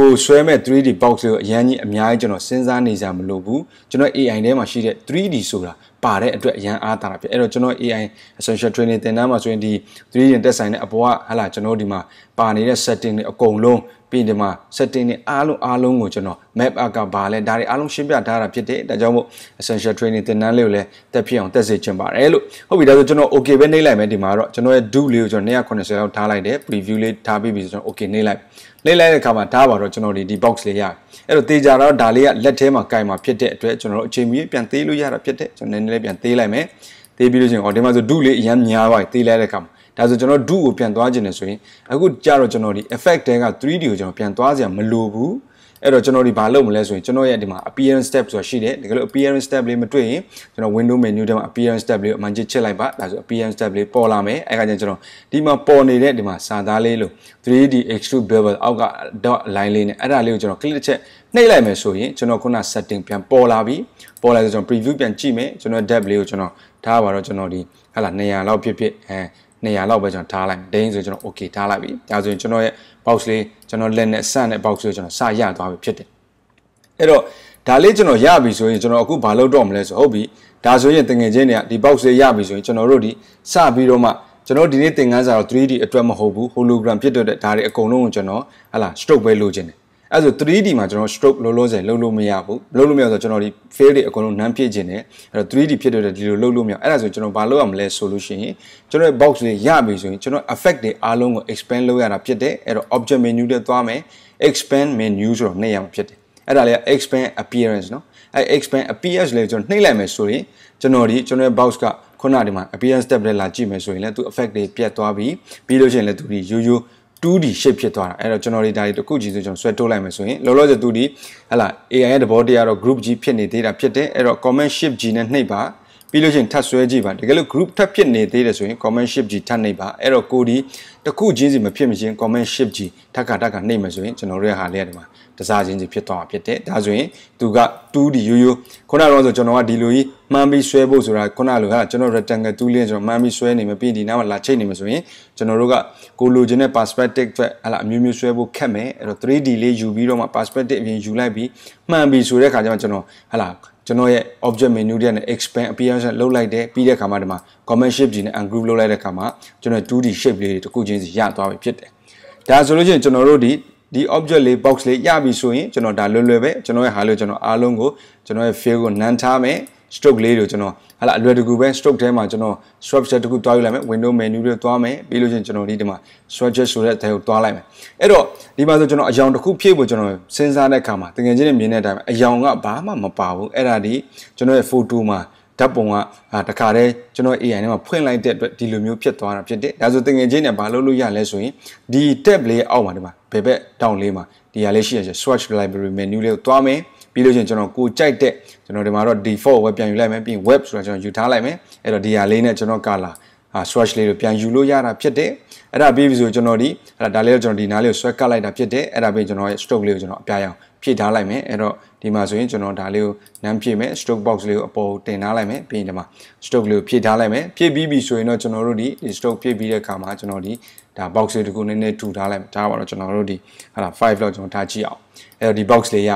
ကိုဆွဲမဲ့ 3D box တွေကိုအရင်ကြီးအများကြီးကျွန်တော်စဉ်းစားနေကြမလို့ဘူးကျွန်တော် AI ထဲမှာရှိတဲ့ 3D ဆိုတာပါတဲ့အတွက်အရင်အားသာတာဖြစ်အဲ့တော့ကျွန်တော် AI essential training သင်တန်းမှာဆိုရင်ဒီ 3D တက်ဆိုင်တဲ့အပေါ်ကဟာလာကျွန်တော်ဒီမှာပါနေတဲ့ setting တွေအကုန်လုံးပြီးဒီမှာ setting တွေအားလုံးအားလုံးကိုကျွန်တော် map app ကဘာလဲဒါတွေအားလုံးရှင်းပြထားတာဖြစ်တယ်ဒါကြောင့်မို့ essential training သင်တန်းလေးကိုလည်းတက်ဖြစ်အောင်တက်စေချင်ပါတယ်လို့ဟုတ်ပြီဒါဆိုကျွန်တော် okay ပဲနှိမ့်လိုက်မယ်ဒီမှာတော့ကျွန်တော်ရဲ့ do လေးကိုကျွန်တော်290လောက်ထားလိုက်တယ် preview လေးထားပြီးပြီဆိုကျွန်တော် okay နှိမ့်လိုက်နှိမ့်လိုက်တဲ့အခါမှာဒါပါတော့ကျွန်တော်ဒီဒီ box လေးရအဲ့တော့တေချာတော့ဒါလေးကလက်ထဲမှာကင်မှာဖြစ်တဲ့အတွက်ကျွန်တော်တို့အချိန်မီပြန်သေးလို့ရတာဖြစ်တဲ့ကျွန်တော်နည်းနည်းလေးပြန်သေးလိုက်မယ်သေးပြီးလို့ရှိရင်ဟောဒီမှာဆို do လေးအရင်များပါသေးလိုက်တဲ့အခါမှာဒါဆိုကျွန်တော်2ကိုပြန်သွားခြင်းနေဆိုရင်အခုကြတော့ကျွန်တော်ဒီ effect တဲက 3D ကိုကျွန်တော်ပြန်သွားစရာမလိုဘူးအဲ့တော့ကျွန်တော်ဒီဘာလုပ်မလဲဆိုရင်ကျွန်တော်ရဲ့ဒီမှာ appearance step ဆိုတာရှိတယ်တကယ်လို့ appearance step လေးမတွေ့ရင်ကျွန်တော် window menu ထဲမှာ appearance step လေးကိုအမှန်ကြီးချစ်လိုက်ပါဒါဆို appearance step လေးပေါ်လာမယ်အဲ့ခါကျရင်ကျွန်တော်ဒီမှာပေါ်နေတဲ့ဒီမှာစာသားလေးလို့ 3D extrude bevel အောက်က dot line လေးနဲ့အဲ့ဒါလေးကိုကျွန်တော် click တစ်ချက်နှိပ်လိုက်မယ်ဆိုရင်ကျွန်တော်ခုန setting ပြန်ပေါ်လာပြီပေါ်လာဆိုကျွန်တော် preview ပြန်ကြည့်မယ်ကျွန်တော် depth လေးကိုကျွန်တော်ထားပါတော့ကျွန်တော်ဒီဟာလာ200လောက်ဖြစ်ဖြစ်အဲ200လောက်ပဲကျွန်တော်ထားလိုက်ဒိန်းဆိုကျွန်တော် okay ထားလိုက်ပြီဒါဆိုရင်ကျွန်တော်ရဲ့ box လေးကျွန်တော်လက်နဲ့စတဲ့ box လေးကျွန်တော်စရသွားပြီဖြစ်တယ်အဲ့တော့ဒါလေးကျွန်တော်ရပြီဆိုရင်ကျွန်တော်အခုမလုပ်တော့မလဲဆိုဟုတ်ပြီဒါဆိုရင်တငယ်ချင်းတွေကဒီ box လေးရပြီဆိုရင်ကျွန်တော်တို့ဒီစပြီးတော့မှကျွန်တော်ဒီနေ့သင်ခန်းစာတော့ 3D အတွက်မဟုတ်ဘူး hologram ဖြစ်တဲ့ဒါတွေအကုန်လုံးကိုကျွန်တော်ဟလာ stroke ပဲလိုချင်တယ်အဲ့ဆို 3D မှာကျွန်တော် stroke လုံးလုံးစင်လုံးလို့မရဘူးလုံးလို့မရဆိုကျွန်တော်ဒီ fail တွေအကုန်လုံးနမ်းဖြစ်ခြင်းနဲ့အဲ့တော့ 3D ဖြစ်တဲ့ဒီလိုလုံးလို့မရအဲ့ဒါဆိုကျွန်တော်ဘာလုပ်ရမလဲဆိုလို့ရှိရင်ကျွန်တော်ရဲ့ box တွေရပြီဆိုရင်ကျွန်တော် effect တွေအားလုံးကို expand လုပ်ရတာဖြစ်တယ်အဲ့တော့ object menu တွေသွားမယ် expand menu ဆိုတော့နှိပ်ရမှာဖြစ်တယ်အဲ့ဒါလေးက expand appearance နော်အဲ့ expand appearance လေးကျွန်တော်နှိပ်လိုက်မယ်ဆိုရင်ကျွန်တော်ဒီကျွန်တော်ရဲ့ box ကခုနဒီမှာ appearance step လေးလာကြည့်မယ်ဆိုရင်လည်းသူ effect တွေပြတ်သွားပြီပြီးလို့ရှိရင်လည်းသူဒီရိုးရိုး 2D shape ဖြစ်သွားတာအဲ့တော့ကျွန်တော်တွေဒါတွေတစ်ခုကြီးဆိုကျွန်တော်ဆွဲတိုးလိုက်မယ်ဆိုရင်လောလောဆယ် 2D ဟဲ့လား AI ရဲ့သဘောတရားတော့ group ကြီးဖြစ်နေသေးတာဖြစ်တယ်အဲ့တော့ comment shape ကြီးနဲ့နှိပ်ပါပြီးလို့ရှိရင်ထပ်ဆွဲကြည့်ပါတကယ်လို့ group ထပ်ဖြစ်နေသေးတယ်ဆိုရင် comment shape ကြီးထပ်နှိပ်ပါအဲ့တော့ကိုဒီတစ်ခုချင်းစီမဖြစ်မချင်း comment shape ကြီးထပ်ခါထပ်ခါနှိပ်မယ်ဆိုရင်ကျွန်တော်တို့ရဲ့ဟာလေးရတယ်မှာတစားချင်းစီဖြစ်သွားမှာဖြစ်တယ်ဒါဆိုရင်သူက2ဒီရိုးရိုးခုနကတော့ဆိုကျွန်တော်ကဒီလိုကြီးမှန်းပြီးဆွဲဖို့ဆိုတာခုနလိုဟာကျွန်တော် rectangle 2လေးကျွန်တော်မှန်းပြီးဆွဲနေမယ်ပြီးဒီနားမှာလာချိတ်နေမယ်ဆိုရင်ကျွန်တော်တို့ကကိုလိုချင်တဲ့ perspective အတွက်ဟလာအမျိုးမျိုးဆွဲဖို့ခက်မယ်အဲ့တော့ 3D လေးယူပြီးတော့မှ perspective အပြင်ယူလိုက်ပြီးမှန်းပြီးဆိုတဲ့အခါကျမှကျွန်တော်ဟလာကျွန်တော်ရဲ့ object menu တွေနဲ့ expand appearance လောက်လိုက်တယ်ပြီးတဲ့အခါမှာဒီမှာ comment shape ကြီးနဲ့ ungroup လောက်လိုက်တဲ့အခါမှာကျွန်တော် 2D shape လေးတွေတစ်ခုချင်းစီရသွားပြီဖြစ်တယ်ဒါဆိုလို့ချင်းကျွန်တော်တို့ဒီဒီ object လေး box လေးရပြီဆိုရင်ကျွန်တော်ဒါလွယ်လွယ်ပဲကျွန်တော်ရဲ့ဟာလို့ကျွန်တော်အားလုံးကိုကျွန်တော်ရဲ့ field ကိုနန်းထားမယ် stroke လေးတွေကိုကျွန်တော်ဟာလာအလွယ်တကူပဲ stroke ထဲမှာကျွန်တော် structure တကူတွားယူလိုက်မယ် window menu တွေတွားမယ်ပြီးလို့ချင်းကျွန်တော်ဒီဒီမှာ structure ဆိုတဲ့အထဲကိုတွားလိုက်မယ်အဲ့တော့ဒီမှာဆိုကျွန်တော်အယောင်တစ်ခုဖြည့်ဖို့ကျွန်တော်စဉ်းစားတဲ့အခါမှာတကယ်ချင်းမြင်တဲ့အတိုင်းအယောင်ကဘာမှမပါဘူးအဲ့ဒါဒီကျွန်တော်ရဲ့ photo မှာဓာတ်ပုံကတခါတည်းကျွန်တော် AI နဲ့မှဖွင့်လိုက်တဲ့အတွက်ဒီလိုမျိုးဖြစ်သွားတာ ဖြစ်တယ်ဒါဆိုတကယ်ချင်းเนี่ยဘာလုပ်လို့ရလဲဆိုရင်ဒီ tab လေးအောက်မှာဒီမှာယ်ဘက်တောင်းလေးမှာဒီဟာလေးရှိရဆို search library menu လေးကိုသွားမယ်ပြီးလို့ချင်းကျွန်တော်ကိုကြိုက်တဲ့ကျွန်တော်ဒီမှာတော့ default web ပြန်ယူလိုက်မယ်ပြီးရင် web ဆိုတာကျွန်တော်ယူထားလိုက်မယ်အဲ့တော့ဒီဟာလေးနဲ့ကျွန်တော် color အာ swatch လေးကိုပြန်ယူလို့ရတာဖြစ်တယ်အဲ့ဒါပြီးပြီဆိုကျွန်တော်ဒီအဲ့ဒါဒါလေးကိုကျွန်တော်ဒီနားလေးကိုဆွဲကတ်လိုက်တာဖြစ်တယ်အဲ့ဒါပြီးကျွန်တော်ရဲ့ stroke လေးကိုကျွန်တော်အပြရအောင်ဖြည့်ထားလိုက်မယ်အဲ့တော့ဒီမှာဆိုရင်ကျွန်တော်ဒါလေးကိုနမ်းဖြည့်မယ် stroke box လေးကိုအပေါ်တင်ထားလိုက်မယ်ပြီးရင်ဒီမှာ stroke လေးကိုဖြည့်ထားလိုက်မယ်ဖြည့်ပြီးပြီဆိုရင်တော့ကျွန်တော်တို့ဒီ stroke ဖြည့်ပြီးတဲ့အခါမှာကျွန်တော်ဒီဒါ box လေးတစ်ခုနည်းနည်းထူထားလိုက်မယ်ဒါကတော့ကျွန်တော်တို့ဒီဟာလာ5လောက်ကျွန်တော်ထားကြည့်အောင်အဲ့တော့ဒီ box လေးရ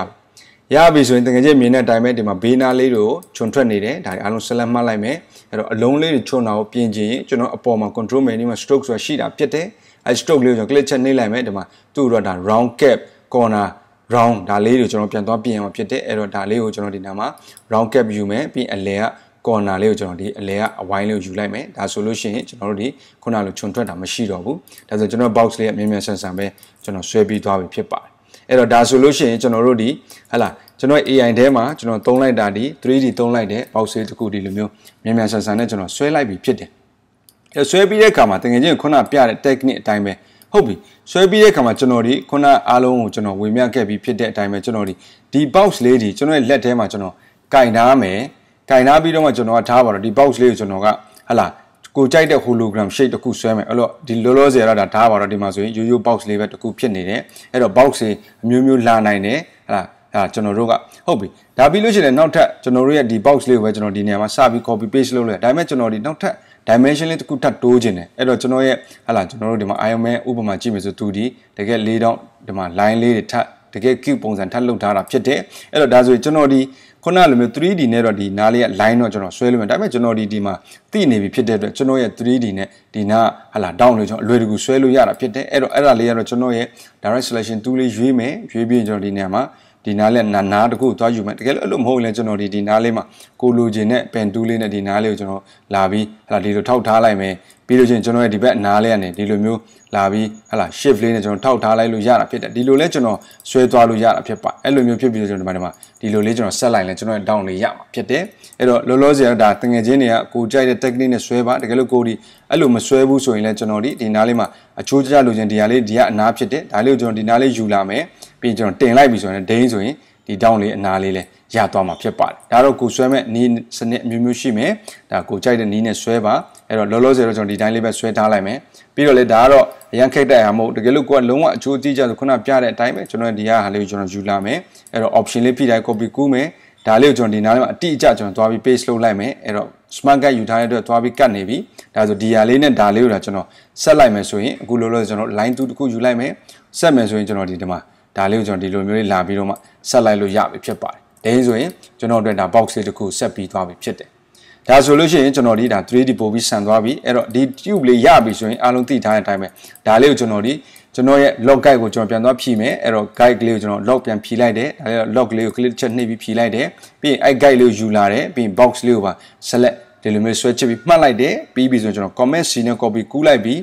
ရပြီဆိုရင်တကယ်ချင်းမြင်တဲ့အတိုင်းပဲဒီမှာဘေးနာလေးတွေကိုခြုံထွက်နေတယ်ဒါအားလုံးဆက်လက်မှတ်လိုက်မယ်အဲ့တော့အလုံးလေးတွေခြုံတာကိုပြင်ကြည့်ရင်ကျွန်တော်အပေါ်မှာ control menu မှာ stroke ဆိုတာရှိတာဖြစ်တယ်အဲ stroke လေးကိုကျွန်တော် click ချက်နှိပ်လိုက်မယ်ဒီမှာသူ့တော့ဒါ round cap corner round ဒါလေးကိုကျွန်တော်ပြန်သွားပြင်အောင်ဖြစ်တယ်အဲ့တော့ဒါလေးကိုကျွန်တော်ဒီနာမှာ round cap ယူမယ်ပြီးအလဲက corner လေးကိုကျွန်တော်ဒီအလဲကအဝိုင်းလေးကိုယူလိုက်မယ်ဒါဆိုလို့ရှိရင်ကျွန်တော်တို့ဒီခုနလိုခြုံထွက်တာမရှိတော့ဘူးဒါဆိုကျွန်တော် box လေးကအမြဲတမ်းဆန်ဆန်ပဲကျွန်တော်ဆွဲပြီးသွားပြီဖြစ်ပါတယ်အဲ့တော့ဒါဆိုလို့ရှိရင်ကျွန်တော်တို့ဒီဟလာကျွန်တော် AI ထဲမှာကျွန်တော်သုံးလိုက်တာဒီ 3D သုံးလိုက်တဲ့ box လေးတစ်ခုဒီလိုမျိုးမြဲမြဲဆန်ဆန်နဲ့ကျွန်တော်ဆွဲလိုက်ပြီဖြစ်တယ်အဲဆွဲပြီးတဲ့အခါမှာတကယ်ချင်းခုနပြတဲ့ technique အတိုင်းပဲဟုတ်ပြီဆွဲပြီးတဲ့အခါမှာကျွန်တော်ဒီခုနအားလုံးကိုကျွန်တော်ဝေမျှခဲ့ပြီးဖြစ်တဲ့အတိုင်းပဲကျွန်တော်ဒီဒီ box လေးကြီးကျွန်တော်ရဲ့လက်ထဲမှာကျွန်တော်ကင်ထားမယ်ကင်ထားပြီးတော့မှကျွန်တော်ကထားပါတော့ဒီ box လေးကိုကျွန်တော်ကဟလာကိုကြိုက်တဲ့ hologram shape တစ်ခုဆွဲမယ်အဲ့တော့ဒီလောလောဆယ်ရတာထားပါတော့ဒီမှာဆိုရင်ရိုးရိုး box လေးပဲတစ်ခုဖြစ်နေတယ်အဲ့တော့ box တွေအမျိုးမျိုးလာနိုင်တယ်ဟလာဒါကျွန်တော်တို့ကဟုတ်ပြီဒါပြီးလို့ရှိရင်နောက်ထပ်ကျွန်တော်တို့ရဲ့ဒီ box လေးကိုပဲကျွန်တော်ဒီနေရာမှာစပြီး copy paste လုပ်လိုက်ဒါပေမဲ့ကျွန်တော်ဒီနောက်ထပ် dimension လေးတစ်ခုထပ်တိုးခြင်းတယ်အဲ့တော့ကျွန်တော်ရဲ့ဟာလာကျွန်တော်တို့ဒီမှာ iron man ဥပမာကြည့်မယ်ဆိုသူဒီတကယ်၄တောင်းဒီမှာ line လေးတွေထပ်တကယ် cube ပုံစံထပ်လုပ်ထားတာဖြစ်တယ်အဲ့တော့ဒါဆိုရင်ကျွန်တော်ဒီခုနလိုမျိုး 3D နဲ့တော့ဒီနားလေးက line တော့ကျွန်တော်ဆွဲလို့မရဒါပေမဲ့ကျွန်တော်ဒီဒီမှာသိနေပြီဖြစ်တဲ့အတွက်ကျွန်တော်ရဲ့ 3D နဲ့ဒီနားဟာလာ down လို့ကျွန်တော်အလွယ်တကူဆွဲလို့ရတာဖြစ်တယ်အဲ့တော့အဲ့ဒါလေးကတော့ကျွန်တော်ရဲ့ direct selection tool လေးရွေးမယ်ရွေးပြီးရင်ကျွန်တော်ဒီနေရာမှာဒီနားလဲနာနာတခုသွားယူမယ်တကယ်လို့အဲ့လိုမဟုတ်ရင်ကျွန်တော်ဒီဒီနားလေးမှာကိုလိုချင်တဲ့ပန်တူးလေးနဲ့ဒီနားလေးကိုကျွန်တော်လာပြီးဟလာဒီလိုထောက်ထားလိုက်မယ်ပြီးလို့ချင်းကျွန်တော်ရဲ့ဒီဘက်နားလေးကနေဒီလိုမျိုးလာပြီးဟလာ shift လေးနဲ့ကျွန်တော်ထောက်ထားလိုက်လို့ရတာ ဖြစ်တယ်ဒီလိုလဲကျွန်တော်ဆွဲသွားလို့ရတာဖြစ်ပါအဲ့လိုမျိုးဖြစ်ပြီးတော့ကျွန်တော်ဒီမှာဒီလိုလေးကျွန်တော်ဆက်လိုက်လဲကျွန်တော်ရဲ့ down လေးရမှာဖြစ်တယ်အဲ့တော့လောလောဆယ်ဒါတငယ်ချင်းတွေကကိုကြိုက်တဲ့ technique နဲ့ဆွဲပါတကယ်လို့ကိုဒီအဲ့လိုမဆွဲဘူးဆိုရင်လဲကျွန်တော်ဒီဒီနားလေးမှာအချိုးကျကျလိုချင်ဒီဟာလေးဒီကအနားဖြစ်တယ်ဒါလေးကိုကျွန်တော်ဒီနားလေးယူလာမယ်ပြီးကျွန်တော်တင်လိုက်ပြီဆိုရင်ဒိန်းဆိုရင်ဒီ down လေးအနာလေးလဲရသွားမှာဖြစ်ပါတယ်ဒါတော့ကိုဆွဲမဲ့နီးစနစ်အမျိုးမျိုးရှိမယ်ဒါကိုကြိုက်တဲ့နီးနဲ့ဆွဲပါအဲ့တော့လောလောဆယ်တော့ကျွန်တော်ဒီတိုင်းလေးပဲဆွဲထားလိုက်မယ်ပြီးတော့လေဒါကတော့အရန်ခိတ်တဲ့ဟာမဟုတ်တကယ်လို့ကိုကလုံးဝအချိုးအတိကျဆိုခုနပြတဲ့အတိုင်းပဲကျွန်တော်ဒီဟာဟာလေးကိုကျွန်တော်ယူလာမယ်အဲ့တော့ option လေးဖိတိုင်း copy ကူးမယ်ဒါလေးကိုကျွန်တော်ဒီနားလေးမှာအတိအကျကျွန်တော်သွားပြီး paste လုပ်လိုက်မယ်အဲ့တော့ smart card ယူထားတဲ့အတွက်သွားပြီးကတ်နေပြီဒါဆိုဒီဟာလေးနဲ့ဒါလေးကိုဒါကျွန်တော်ဆက်လိုက်မယ်ဆိုရင်အခုလောလောဆယ်ကျွန်တော် line 2တစ်ခုယူလိုက်မယ်ဆက်မယ်ဆိုရင်ကျွန်တော်ဒီဒီမှာဒါလေးကိုကျွန်တော်ဒီလိုမျိုးလေးလာပြီးတော့မှဆက်လိုက်လို့ရပြီဖြစ်ပါတယ်ဒါဆိုရင်ကျွန်တော်အတွက်ဒါ box လေးတစ်ခုဆက်ပြီးသွားပြီဖြစ်တယ်ဒါဆိုလို့ရှိရင်ကျွန်တော်ဒီဒါ 3D ပို့ပြီးဆန်သွားပြီအဲ့တော့ဒီ tube လေးရပြီဆိုရင်အားလုံးသိထားတဲ့အတိုင်းပဲဒါလေးကိုကျွန်တော်ဒီကျွန်တော်ရဲ့ log guide ကိုကျွန်တော်ပြန်သွားဖြည့်မယ်အဲ့တော့ guide ကလေးကိုကျွန်တော် log ပြန်ဖြည့်လိုက်တယ်ဒါလည်း log လေးကို click ချက်နှိပ်ပြီးဖြည့်လိုက်တယ်ပြီးရင်အဲ့ guide လေးကိုယူလာတယ်ပြီးရင် box လေးကိုပါ select ဒီလိုမျိုးဆွဲချစ်ပြီးမှတ်လိုက်တယ်ပြီးပြီဆိုရင်ကျွန်တော် comment စီနဲ့ copy ကူးလိုက်ပြီး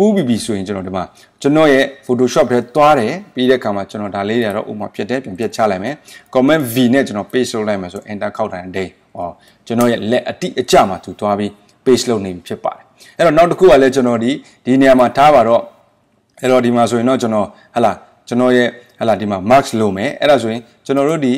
9BB ဆိုရင်ကျွန်တော်ဒီမှာကျွန်တော်ရဲ့ Photoshop ထဲသွားတယ်ပြီးတဲ့အခါမှာကျွန်တော်ဒါလေးတွေတော့ဥမာဖြစ်တယ်ပြင်ပြချလိုက်မယ် comment V နဲ့ကျွန်တော် paste လုပ်လိုက်မယ်ဆို enter ခောက်တိုင်း day ဟောကျွန်တော်ရဲ့လက်အတိအကျမှာသူသွားပြီး paste လုပ်နေပြီဖြစ်ပါတယ်အဲ့တော့နောက်တစ်ခုကလည်းကျွန်တော်ဒီဒီနေရာမှာထားပါတော့အဲ့တော့ဒီမှာဆိုရင်တော့ကျွန်တော်ဟလာကျွန်တော်ရဲ့ဟလာဒီမှာ max လို့မယ်အဲ့ဒါဆိုရင်ကျွန်တော်တို့ဒီ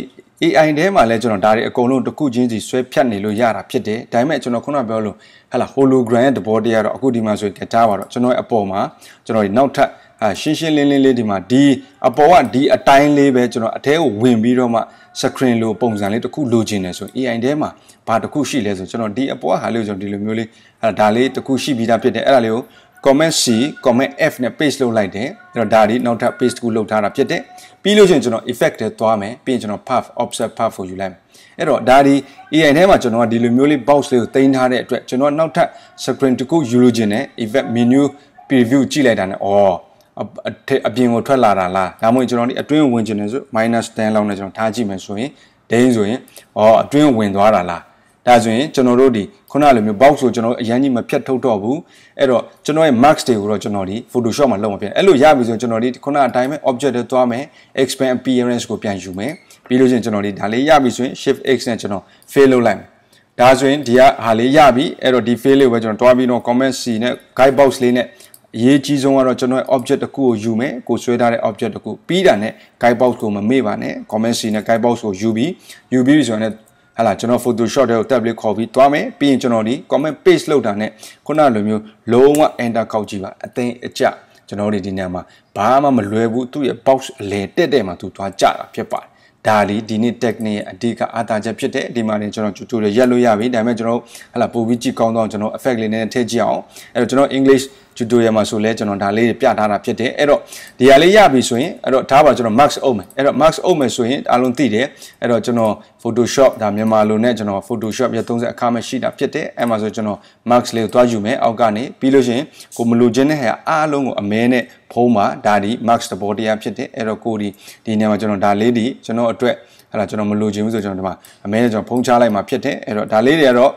AI ထဲမှာလည်းကျွန်တော်ဒါတွေအကုန်လုံးတစ်ခုချင်းစီဆွဲဖြတ်နေလို့ရတာဖြစ်တယ်ဒါပေမဲ့ကျွန်တော်ခုနပြောလို့ဟလာ hologram ရဲ့သဘောတရားတော့အခုဒီမှာဆိုရင်ကြားပါတော့ကျွန်တော်ရဲ့အပေါ်မှာကျွန်တော်ဒီနောက်ထပ်အာရှင်းရှင်းလင်းလင်းလေးဒီမှာဒီအပေါ်ကဒီအတိုင်းလေးပဲကျွန်တော်အထဲကိုဝင်ပြီးတော့မှ screen လိုပုံစံလေးတစ်ခုလိုချင်တယ်ဆိုရင် AI ထဲမှာဘာတစ်ခုရှိလဲဆိုကျွန်တော်ဒီအပေါ်ကဟာလေးကိုကျွန်တော်ဒီလိုမျိုးလေးအဲဒါလေးတစ်ခုရှိပြီးသားဖြစ်တယ်အဲ့ဒါလေးကို comment C comment F နဲ့ page လုပ်လိုက်တယ်အဲ့တော့ဒါဒီနောက်ထပ် page တစ်ခုလုပ်ထားတာဖြစ်တယ်ပြီးလို့ချင်းကျွန်တော် effect တွေသွားမယ်ပြီးရင်ကျွန်တော် path offset path ကိုယူလိုက်မယ်အဲ့တော့ဒါဒီ AI ထဲမှာကျွန်တော်ကဒီလိုမျိုးလေး box လေးကိုတင်ထားတဲ့အတွက်ကျွန်တော်နောက်ထပ် screen တစ်ခုယူလို့ချင်းနဲ့ effect menu preview ကြည့်လိုက်တာနဲ့ဩအပြင်ကိုထွက်လာတာလားဒါမှမဟုတ်ကျွန်တော်ဒီအတွင်းဝင်ချင်တယ်ဆို -10 လောက်နဲ့ကျွန်တော်ထားကြည့်မယ်ဆိုရင်ဒိန်းဆိုရင်ဩအတွင်းဝင်သွားတာလားဒါဆိုရင်ကျွန်တော်တို့ဒီခုနလိုမျိုး box ကိုကျွန်တော်အရင်ကြီးမဖြတ်ထုတ်တော့ဘူးအဲ့တော့ကျွန်တော်ရဲ့ marks တွေကိုတော့ကျွန်တော်ဒီ Photoshop မှာလုပ်မှာဖြစ်အဲ့လိုရပြီဆိုရင်ကျွန်တော်ဒီခုနအတိုင်းပဲ object တွေသွားမယ် expand appearance ကိုပြန်ယူမယ်ပြီးလို့ရှိရင်ကျွန်တော်ဒီဒါလေးရပြီဆိုရင် shift x နဲ့ကျွန်တော် fill လုပ်လိုက်မယ်ဒါဆိုရင်ဒီကဟာလေးရပြီအဲ့တော့ဒီ fill လေးကိုပဲကျွန်တော်တွားပြီးတော့ comment C နဲ့ guide box လေးနဲ့အရေးကြီးဆုံးကတော့ကျွန်တော် object တစ်ခုကိုယူမယ်ကိုဆွဲထားတဲ့ object တစ်ခုပြီးတာနဲ့ guide box ကိုမမေ့ပါနဲ့ comment C နဲ့ guide box ကိုယူပြီးယူပြီးဆိုရင်လည်းဟဲ့လားကျွန်တော် Photoshop တွေကို tab လေးခေါ်ပြီးသွားမယ်ပြီးရင်ကျွန်တော်ဒီ comment page လောက်တာနဲ့ခုနလိုမျိုးလုံးဝ enter ခောက်ကြည့်ပါအသိအကျကျွန်တော်တို့ဒီနေရာမှာဘာမှမလွယ်ဘူးသူ့ရဲ့ box အလဲတက်တက်မှာသူသွားကြတာဖြစ်ပါတယ်ဒါလေးဒီနေ့ technique ရဲ့အဓိကအားသာချက်ဖြစ်တဲ့ဒီမှာလည်းကျွန်တော် tutorial ရက်လို့ရပြီဒါပေမဲ့ကျွန်တော်ဟလာပို့ပြီးကြည့်ကောင်းတော့ကျွန်တော် effect လေးနဲ့ထည့်ကြည့်အောင်အဲ့တော့ကျွန်တော် English tutorial မှာဆိုလဲကျွန်တော်ဒါလေးပြထားတာဖြစ်တယ်အဲ့တော့ဒီဟာလေးရပြီဆိုရင်အဲ့တော့ဒါပါကျွန်တော် max အုပ်မယ်အဲ့တော့ max အုပ်မယ်ဆိုရင်အားလုံးသိတယ်အဲ့တော့ကျွန်တော် photoshop ဒါမြန်မာလိုနဲ့ကျွန်တော် photoshop ရ30အခါမှရှိတာဖြစ်တယ်အဲ့မှာဆိုကျွန်တော် max လေးကိုတွားယူမယ်အောက်ကနေပြီးလို့ရှိရင်ကိုမလိုချင်တဲ့ဟာအားလုံးကိုအမဲနဲ့ဖုံးပါဒါဒီ max တဘောတရားဖြစ်တယ်အဲ့တော့ကိုဒီဒီနေရာမှာကျွန်တော်ဒါလေးဒီကျွန်တော်အတွက်အဲ့ဒါကျွန်တော်မလိုချင်ဘူးဆိုကျွန်တော်ဒီမှာအမဲနဲ့ကျွန်တော်ဖုံးချလိုက်မှာဖြစ်တယ်အဲ့တော့ဒါလေးတွေကတော့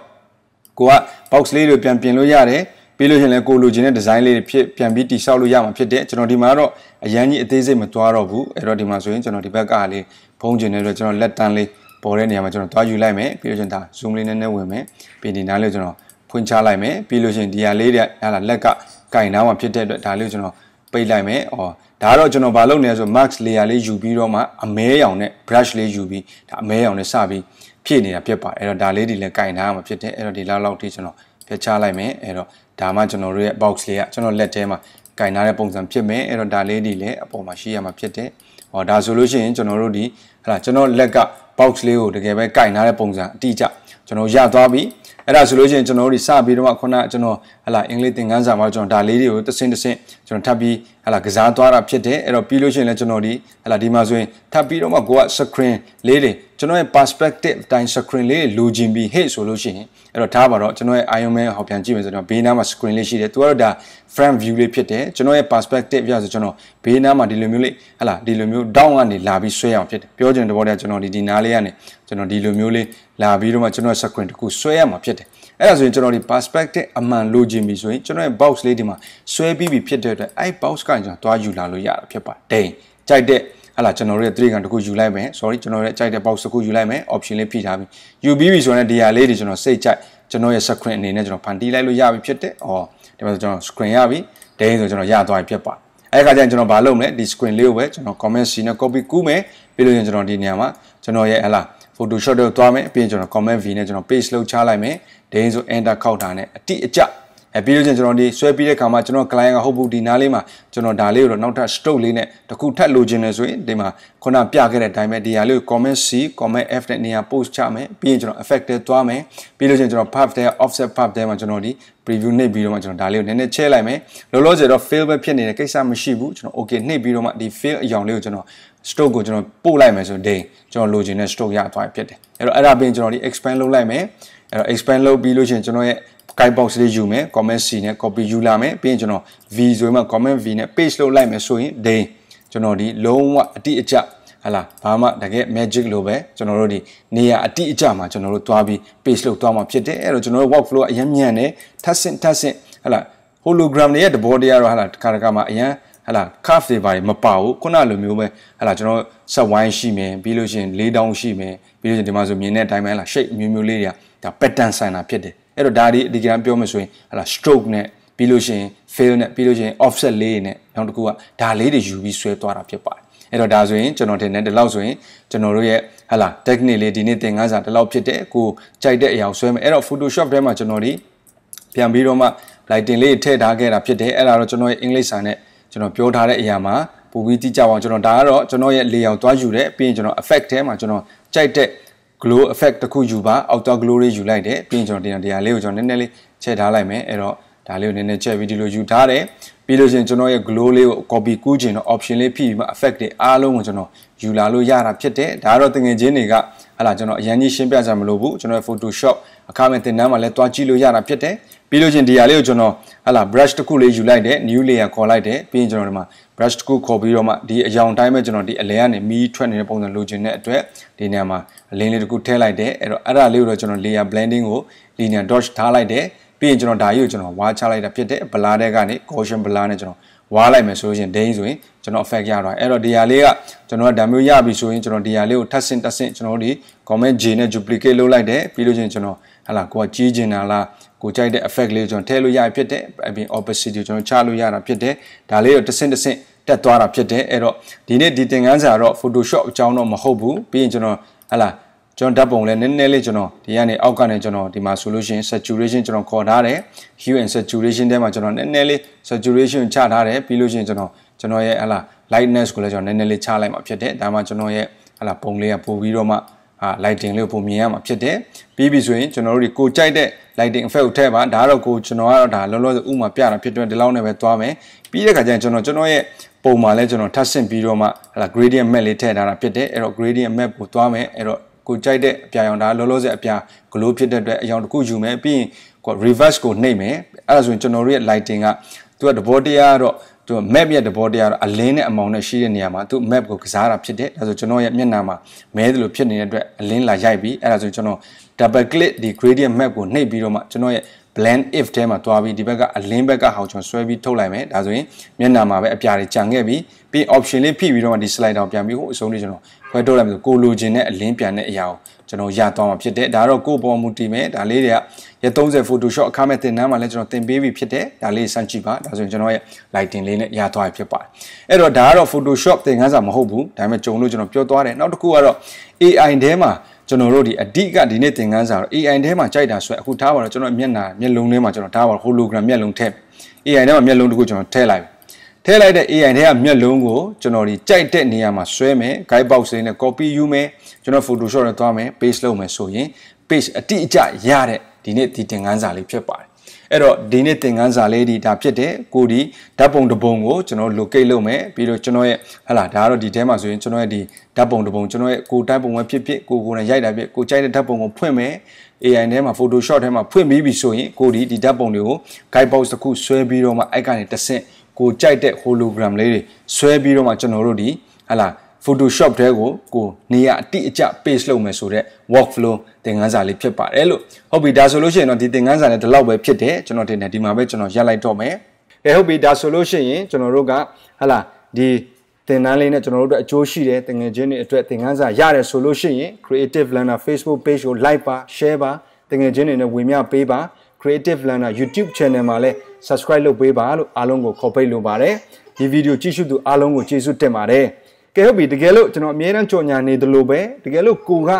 ကိုက box လေးတွေပြန်ပြင်လို့ရတယ်ပြီးလို့ရင်လည်းကိုလိုချင်တဲ့ design လေးတွေဖြစ်ပြန်ပြီးတိဆောက်လို့ရမှာဖြစ်တယ်ကျွန်တော်ဒီမှာတော့အရန်ကြီးအသေးစိတ်မသွားတော့ဘူးအဲ့တော့ဒီမှာဆိုရင်ကျွန်တော်ဒီဘက်ကလေးဖုံးကျင်နေတော့ကျွန်တော်လက်တန်းလေးပေါ်တဲ့နေရာမှာကျွန်တော်သွားယူလိုက်မယ်ပြီးလို့ရှင်ဒါ zoom လေးနည်းနည်းဝင်မယ်ပြီးဒီနားလေးကျွန်တော်ဖွင့်ချလိုက်မယ်ပြီးလို့ရှင်ဒီဟာလေးတွေဟာလက်ကကင်နားမှာဖြစ်တဲ့အတွက်ဒါလေးကိုကျွန်တော်ပိတ်လိုက်မယ်။အော်ဒါကတော့ကျွန်တော်ဘာလုပ်နေလဲဆို max layer လေးယူပြီးတော့မှအမဲရောင်နဲ့ brush လေးယူပြီးဒါအမဲရောင်နဲ့စပြီးဖြည့်နေတာဖြစ်ပါတယ်။အဲ့တော့ဒါလေးတွေလည်းကင်ထားမှာဖြစ်တယ်။အဲ့တော့ဒီလောက်လောက်ထိကျွန်တော်ဖြတ်ချလိုက်မယ်။အဲ့တော့ဒါမှကျွန်တော်တို့ရဲ့ box လေးကကျွန်တော်လက်ထဲမှာကင်ထားတဲ့ပုံစံဖြစ်မယ်အဲ့တော့ဒါလေးဒီလည်းအပေါ်မှာရှိရမှာဖြစ်တယ်ဟောဒါဆိုလို့ရှိရင်ကျွန်တော်တို့ဒီဟလာကျွန်တော်လက်က box လေးကိုတကယ်ပဲကင်ထားတဲ့ပုံစံအတိအကျကျွန်တော်ရသွားပြီအဲ့ဒါဆိုလို့ရှိရင်ကျွန်တော်တို့ဒီစပြီးတော့ခုနကျွန်တော်ဟလာအင်္ဂလိပ်သင်ခန်းစာမှာကျွန်တော်ဒါလေးတွေကိုတစ်ဆင့်တစ်ဆင့်ကျွန်တော်ထပ်ပြီးဟလာကစားသွားတာဖြစ်တယ်အဲ့တော့ပြီးလို့ရှိရင်လည်းကျွန်တော်ဒီဟလာဒီမှာဆိုရင်ထပ်ပြီးတော့မှကိုက screen လေးတွေကျွန်တော်ရဲ့ perspective အတိုင်း screen လေးလိုချင်ပြီး hey ဆိုလို့ရှိရင်အဲ့တော့ထားပါတော့ကျွန်တော်ရဲ့ iron man ဟောပြန်ကြည့်မယ်ဆိုတော့ဘေးနားမှာ screen လေးရှိတယ်သူကတော့ဒါ front view လေးဖြစ်တယ်ကျွန်တော်ရဲ့ perspective ပြဆိုကျွန်တော်ဘေးနားမှာဒီလိုမျိုးလေးဟလာဒီလိုမျိုး down ကနေလာပြီးဆွဲအောင်ဖြစ်တယ်ပြောချင်တဲ့ဘောတည်းကျွန်တော်ဒီဒီနားလေးကနေကျွန်တော်ဒီလိုမျိုးလေးလာပြီးတော့မှကျွန်တော် screen တစ်ခုဆွဲရမှာဖြစ်တယ်အဲ့ဒါဆိုရင်ကျွန်တော်ဒီ perspective အမှန်လိုချင်ပြီဆိုရင်ကျွန်တော်ရဲ့ box လေးဒီမှာဆွဲပြီးပြီဖြစ်တဲ့အတွက်အဲ့ box ကကျွန်တော်တွားယူလာလို့ရတာဖြစ်ပါတယ်ဒိန်ကြိုက်တဲ့ဟလာကျွန်တော်တို့ရဲ့ trigger တစ်ခုယူလိုက်မယ် sorry ကျွန်တော်ရဲ့ကြိုက်တဲ့ box တစ်ခုယူလိုက်မယ် option လေးဖြည့်ထားပြီယူပြီးပြီဆိုရင်ဒီဟာလေးတွေကျွန်တော်စိတ်ကြိုက်ကျွန်တော်ရဲ့ screen အနေနဲ့ကျွန်တော်ဖန်တီးလိုက်လို့ရပြီဖြစ်တဲ့။အော်ဒီမှာဆိုကျွန်တော် screen ရပြီ။ဒိန်းဆိုကျွန်တော်ရသွားပြီဖြစ်ပါ။အဲဒီအခါကျရင်ကျွန်တော်မလုပ်မလဲဒီ screen လေးကိုပဲကျွန်တော် comment စီနဲ့ copy ကူးမယ်ပြီးလို့ရင်ကျွန်တော်ဒီနေရာမှာကျွန်တော်ရဲ့ဟလာ Photoshop တို့သွားမယ်ပြီးရင်ကျွန်တော် comment V နဲ့ကျွန်တော် paste လောက်ချလိုက်မယ်ဒိန်းဆို enter ခောက်တာနဲ့အတိအကျအဲပြီးလို့ချင်းကျွန်တော်ဒီဆွဲပြီးတဲ့ခါမှာကျွန်တော် client ကဟုတ်ဘူးဒီနားလေးမှာကျွန်တော်ဒါလေးကိုတော့နောက်ထပ် stroke လေးနဲ့တစ်ခုထပ်လိုချင်တယ်ဆိုရင်ဒီမှာခုနပြခဲ့တဲ့အတိုင်းပဲဒီဟာလေးကို comment C comment F နဲ့နေရာ post ချမယ်ပြီးရင်ကျွန်တော် effect တဲသွားမယ်ပြီးလို့ချင်းကျွန်တော် path တဲ offset path တဲမှာကျွန်တော်ဒီ preview နှိပ်ပြီးတော့မှကျွန်တော်ဒါလေးကိုနည်းနည်းချဲလိုက်မယ်လောလောဆယ်တော့ fail ပဲဖြစ်နေတဲ့ကိစ္စမရှိဘူးကျွန်တော် okay နှိပ်ပြီးတော့မှဒီ fail အယောင်လေးကိုကျွန်တော် stroke ကိုကျွန်တော်ပို့လိုက်မယ်ဆိုဒိန်ကျွန်တော်လိုချင်တဲ့ stroke ရသွားဖြစ်တယ်အဲ့တော့အဲ့ဒါပြင်ကျွန်တော်ဒီ expand လုပ်လိုက်မယ်အဲ့တော့ expand လုပ်ပြီးလို့ရှိရင်ကျွန်တော်ရဲ့ guide box လေးယူမယ် comment C နဲ့ copy ယူလာမယ်ပြီးရင်ကျွန်တော် V ဆိုရင်မှ comment V နဲ့ page လုပ်လိုက်မယ်ဆိုရင် day ကျွန်တော်ဒီလုံးဝအတိအကျဟလာဘာမှတကယ် magic လိုပဲကျွန်တော်တို့ဒီနေရာအတိအကျမှာကျွန်တော်တို့တွားပြီး page လုပ်တွားမှာဖြစ်တယ်အဲ့တော့ကျွန်တော်တို့ workflow ကအရင်မြန်တယ်ထပ်ဆင့်ထပ်ဆင့်ဟလာ hologram တွေရဲ့တဘောတရားတော့ဟလာတစ်ခါတစ်ခါမှာအရင်ဟလာ curve တွေပါမပါဘူးခုနလိုမျိုးပဲဟလာကျွန်တော် set wine ရှိမယ်ပြီးလို့ရှိရင်၄တောင်းရှိမယ်ပြီးလို့ရှိရင်ဒီမှာဆိုမြင်တဲ့အတိုင်းပဲဟလာ shape မျိုးမျိုးလေးတွေကဒါ pattern ဆိုင်တာဖြစ်တယ်အဲ့တော့ဒါဒီအဒီကံပြောမှဆိုရင်ဟလာ stroke နဲ့ပြီးလို့ရှိရင် fail နဲ့ပြီးလို့ရှိရင် offset လေးနဲ့နောက်တစ်ခုကဒါလေးတွေယူပြီးဆွဲသွားတာဖြစ်ပါတယ်အဲ့တော့ဒါဆိုရင်ကျွန်တော်တင်တဲ့ဒီလောက်ဆိုရင်ကျွန်တော်တို့ရဲ့ဟလာ technique လေးဒီနေ့သင်ခန်းစာဒီလောက်ဖြစ်တဲ့ကိုကြိုက်တဲ့အရာကိုဆွဲမယ်အဲ့တော့ Photoshop ထဲမှာကျွန်တော်ဒီပြန်ပြီးတော့မှ lighting လေးထည့်ထားခဲ့တာဖြစ်တယ်အဲ့ဒါတော့ကျွန်တော်ရဲ့ English စာနဲ့ကျွန်တော်ပြောထားတဲ့အရာမှာပို့ပြီးကြည့်ကြအောင်ကျွန်တော်ဒါကတော့ကျွန်တော်ရဲ့ layout သွားယူတယ်ပြီးရင်ကျွန်တော် effect ထဲမှာကျွန်တော်ကြိုက်တဲ့ glow effect တခုယူပါ outer glow လေးယူလိုက်တယ်ပြီးရင်ကျွန်တော်တရားတရားလေးကိုကျွန်တော်နည်းနည်းလေးချဲ့ထားလိုက်မယ်အဲ့တော့ဒါလေးကိုနည်းနည်းချဲ့ပြီးဒီလိုယူထားတယ်ပြီးလို့ရှိရင်ကျွန်တော်ရဲ့ glow လေးကို copy ကူးခြင်းတော့ option လေးဖိပြီးမှ effect တွေအားလုံးကိုကျွန်တော်ယူလာလို့ရတာဖြစ်တယ်ဒါကတော့တငယ်ချင်းတွေကဟလာကျွန်တော်အရင်ကြီးရှင်းပြကြမလို့ဘူးကျွန်တော်ရဲ့ Photoshop အခမဲ့သင်တန်းမှာလည်းတွားကြည့်လို့ရတာဖြစ်တယ်ပြီးလို့ချင်းဒီဟာလေးကိုကျွန်တော်ဟာလာ brush တစ်ခုလေးယူလိုက်တယ် new layer ခေါ်လိုက်တယ်ပြီးရင်ကျွန်တော်ဒီမှာ brush တစ်ခုခေါ်ပြီးတော့မှဒီအယောင်တိုင်းပဲကျွန်တော်ဒီအလဲကနေမီးထွက်နေတဲ့ပုံစံလိုချင်တဲ့အတွက်ဒီနေရာမှာအလင်းလေးတစ်ခုထည့်လိုက်တယ်အဲ့တော့အဲ့ဒါလေးကိုတော့ကျွန်တော် layer blending ကို linear dodge ထားလိုက်တယ်ပြီးရင်ကျွန်တော်ဒါကြီးကိုကျွန်တော်ဝါချလိုက်တာဖြစ်တဲ့ blur တဲ့ကနေ gaussian blur နဲ့ကျွန်တော်ဝါလိုက်မယ်ဆိုလို့ရှင်ဒိန်းဆိုရင်ကျွန်တော် effect ရတော့အဲ့တော့ဒီဟာလေးကကျွန်တော်ကဒါမျိုးရပြီဆိုရင်ကျွန်တော်ဒီဟာလေးကိုထပ်ဆင့်ထပ်ဆင့်ကျွန်တော်ဒီ comment J နဲ့ duplicate လုပ်လိုက်တယ်ပြီးလို့ချင်းကျွန်တော်ဟလာကိုကကြီးကျင်တာလားကိုကြိုက်တဲ့ effect လေးကိုကျွန်တော်ထည့်လို့ရဖြစ်တယ်အပြင် opacity ကိုကျွန်တော်ချလို့ရတာဖြစ်တယ်ဒါလေးကိုတစ်ဆင့်တစ်ဆင့်တက်သွားတာဖြစ်တယ်အဲ့တော့ဒီနေ့ဒီသင်ခန်းစာတော့ Photoshop အကြောင်းတော့မဟုတ်ဘူးပြီးရင်ကျွန်တော်ဟလာကျွန်တော်ဓာတ်ပုံလည်းနည်းနည်းလေးကျွန်တော်ဒီကနေအောက်ကနေကျွန်တော်ဒီမှာဆိုလို့ရှိရင် saturation ကျွန်တော်ခေါ်ထားတယ် hue and saturation ထဲမှာကျွန်တော်နည်းနည်းလေး saturation ချထားတယ်ပြီးလို့ရှိရင်ကျွန်တော်ကျွန်တော်ရဲ့ဟလာ lightness ကိုလည်းကျွန်တော်နည်းနည်းလေးချလိုက်မှာဖြစ်တယ်ဒါမှကျွန်တော်ရဲ့ဟလာပုံလေးကပို့ပြီးတော့မှအာ lighting လေးကိုပုံမြင်ရမှာဖြစ်တယ်ပြီးပြီဆိုရင်ကျွန်တော်တို့ဒီကိုကြိုက်တဲ့ lighting effect ကိုထည့်ပါဒါတော့ကိုကျွန်တော်ကတော့ဒါလောလောဆယ်ဥမာပြတာဖြစ်တဲ့ဒီလောက်နဲ့ပဲသွားမယ်ပြီးတဲ့ခါကျရင်ကျွန်တော်ကျွန်တော်ရဲ့ပုံမှာလဲကျွန်တော်ထပ်ဆင့်ပြီးတော့မှဟလာ gradient map လေးထည့်ထားတာဖြစ်တယ်အဲ့တော့ gradient map ကိုသွားမယ်အဲ့တော့ကိုကြိုက်တဲ့အပြာရောင်ဒါလောလောဆယ်အပြာ glow ဖြစ်တဲ့အတွက်အရောင်တစ်ခုယူမယ်ပြီးရင်ကို reverse ကိုနှိပ်မယ်အဲ့ဒါဆိုရင်ကျွန်တော်တို့ရဲ့ lighting ကသူကတဘောတရားတော့သူ map ရဲ့တဘောတရားတော့အလင်းနဲ့အမောင်နဲ့ရှိတဲ့နေရာမှာသူ map ကိုကစားတာဖြစ်တယ်ဒါဆိုကျွန်တော်ရဲ့မျက်နှာမှာမဲတယ်လို့ဖြစ်နေတဲ့အတွက် အလင်းလာရိုက်ပြီးအဲ့ဒါဆိုကျွန်တော် double click ဒီ gradient map ကိုနှိပ်ပြီးတော့မှကျွန်တော်ရဲ့ blend if ထဲမှာတွားပြီးဒီဘက်ကအလင်းဘက်ကဟောင်ချွန်ဆွဲပြီးထုတ်လိုက်မယ်ဒါဆိုရင်မျက်နှာမှာပဲအပြာတွေကြံခဲ့ပြီးပြီး option လေးဖိပြီးတော့ဒီ slide တောင်ပြန်ပြီးဟိုအဆုံးလေးကျွန်တော်ခွဲထုတ်လိုက်မယ်ဆိုကိုလိုချင်တဲ့အလင်းပြန်တဲ့အရာကိုကျွန်တော်ရသွားမှာဖြစ်တယ်ဒါတော့ကိုပေါ်မူတည်မယ်ဒါလေးတွေကရက်30 Photoshop အခမဲ့သင်တန်းမှာလည်းကျွန်တော်သင်ပေးပြီးဖြစ်တယ်ဒါလေးစမ်းကြည့်ပါဒါဆိုရင်ကျွန်တော်ရဲ့ lighting လေးနဲ့ရသွားဖြစ်ပါတယ်အဲ့တော့ဒါကတော့ Photoshop သင်ခန်းစာမဟုတ်ဘူးဒါပေမဲ့ကြုံလို့ကျွန်တော်ပြောသွားတယ်နောက်တစ်ခုကတော့ AI ထဲမှာကျွန်တော်တို့ဒီအဓိကဒီနေ့သင်ခန်းစာတော့ AI ထဲမှာကြိုက်တာဆိုရင်အခုထားပါတော့ကျွန်တော်မျက်နှာမျက်လုံးထဲမှာကျွန်တော်ထားပါတော့ hologram မျက်လုံးထည့် AI ထဲမှာမျက်လုံးတစ်ခုကျွန်တော်ထည့်လိုက်ထည့်လိုက်တဲ့ AI ထဲကမျက်လုံးကိုကျွန်တော်ဒီကြိုက်တဲ့နေရာမှာဆွဲမယ် guide box လေးနဲ့ copy ယူမယ်ကျွန်တော် Photoshop နဲ့သွားမယ် paste လုပ်မယ်ဆိုရင် page အတိအကျရတဲ့ဒီနေ့ဒီတင်ကန်းစာလေးဖြစ်ပါတယ်အဲ့တော့ဒီနေ့သင်ခန်းစာလေးဒီဒါဖြစ်တယ်ကိုဒီဓာတ်ပုံတစ်ပုံကိုကျွန်တော် locate လုပ်မယ်ပြီးတော့ကျွန်တော်ရဲ့ဟလာဒါကတော့ဒီထဲမှာဆိုရင်ကျွန်တော်ရဲ့ဒီဓာတ်ပုံတစ်ပုံကျွန်တော်ရဲ့ကိုတိုက်ပုံပဲဖြစ်ဖြစ်ကိုကိုနဲ့ရိုက်တာဖြစ်ကိုကြိုက်တဲ့ဓာတ်ပုံကိုဖွင့်မယ် AI ထဲမှာ Photoshop ထဲမှာဖွင့်ပြီးပြီဆိုရင်ကိုဒီဒီဓာတ်ပုံတွေကို guide box တစ်ခုဆွဲပြီးတော့မှအဲ့ကနေတစ်ဆင့်ကိုကြိုက်တဲ့ hologram လေးတွေဆွဲပြီးတော့မှကျွန်တော်တို့ဒီဟလာ Photoshop တဲကိုကိုနေရအတိအကျ paste လုပ်မယ်ဆိုတော့ workflow သင်ခန်းစာလေးဖြစ်ပါတယ်လို့ဟုတ်ပြီဒါဆိုလို့ရှိရင်တော့ဒီသင်ခန်းစာလည်းဒီလောက်ပဲဖြစ်တယ်ကျွန်တော်တင်တယ်ဒီမှာပဲကျွန်တော်ရက်လိုက်တော့မယ်ကဲဟုတ်ပြီဒါဆိုလို့ရှိရင်ကျွန်တော်တို့ကဟလာဒီသင်တန်းလေးနဲ့ကျွန်တော်တို့အတွက်အကျိုးရှိတယ်သင်ငယ်ချင်းတွေအတွက်သင်ခန်းစာရတယ်ဆိုလို့ရှိရင် Creative Learner Facebook page ကို like ပါ share ပါသင်ငယ်ချင်းတွေနဲ့ဝင်မြပေးပါ Creative Learner YouTube channel မှာလည်း subscribe လုပ်ပေးပါလို့အားလုံးကိုခေါ်ပိတ်လိုပါတယ်ဒီဗီဒီယိုကြည့်ရှုသူအားလုံးကိုကျေးဇူးတင်ပါတယ်ကဲဟုတ်ပြီတကယ်လို့ကျွန်တော်အမြဲတမ်းကြော်ညာနေသလိုပဲတကယ်လို့ကိုကဟ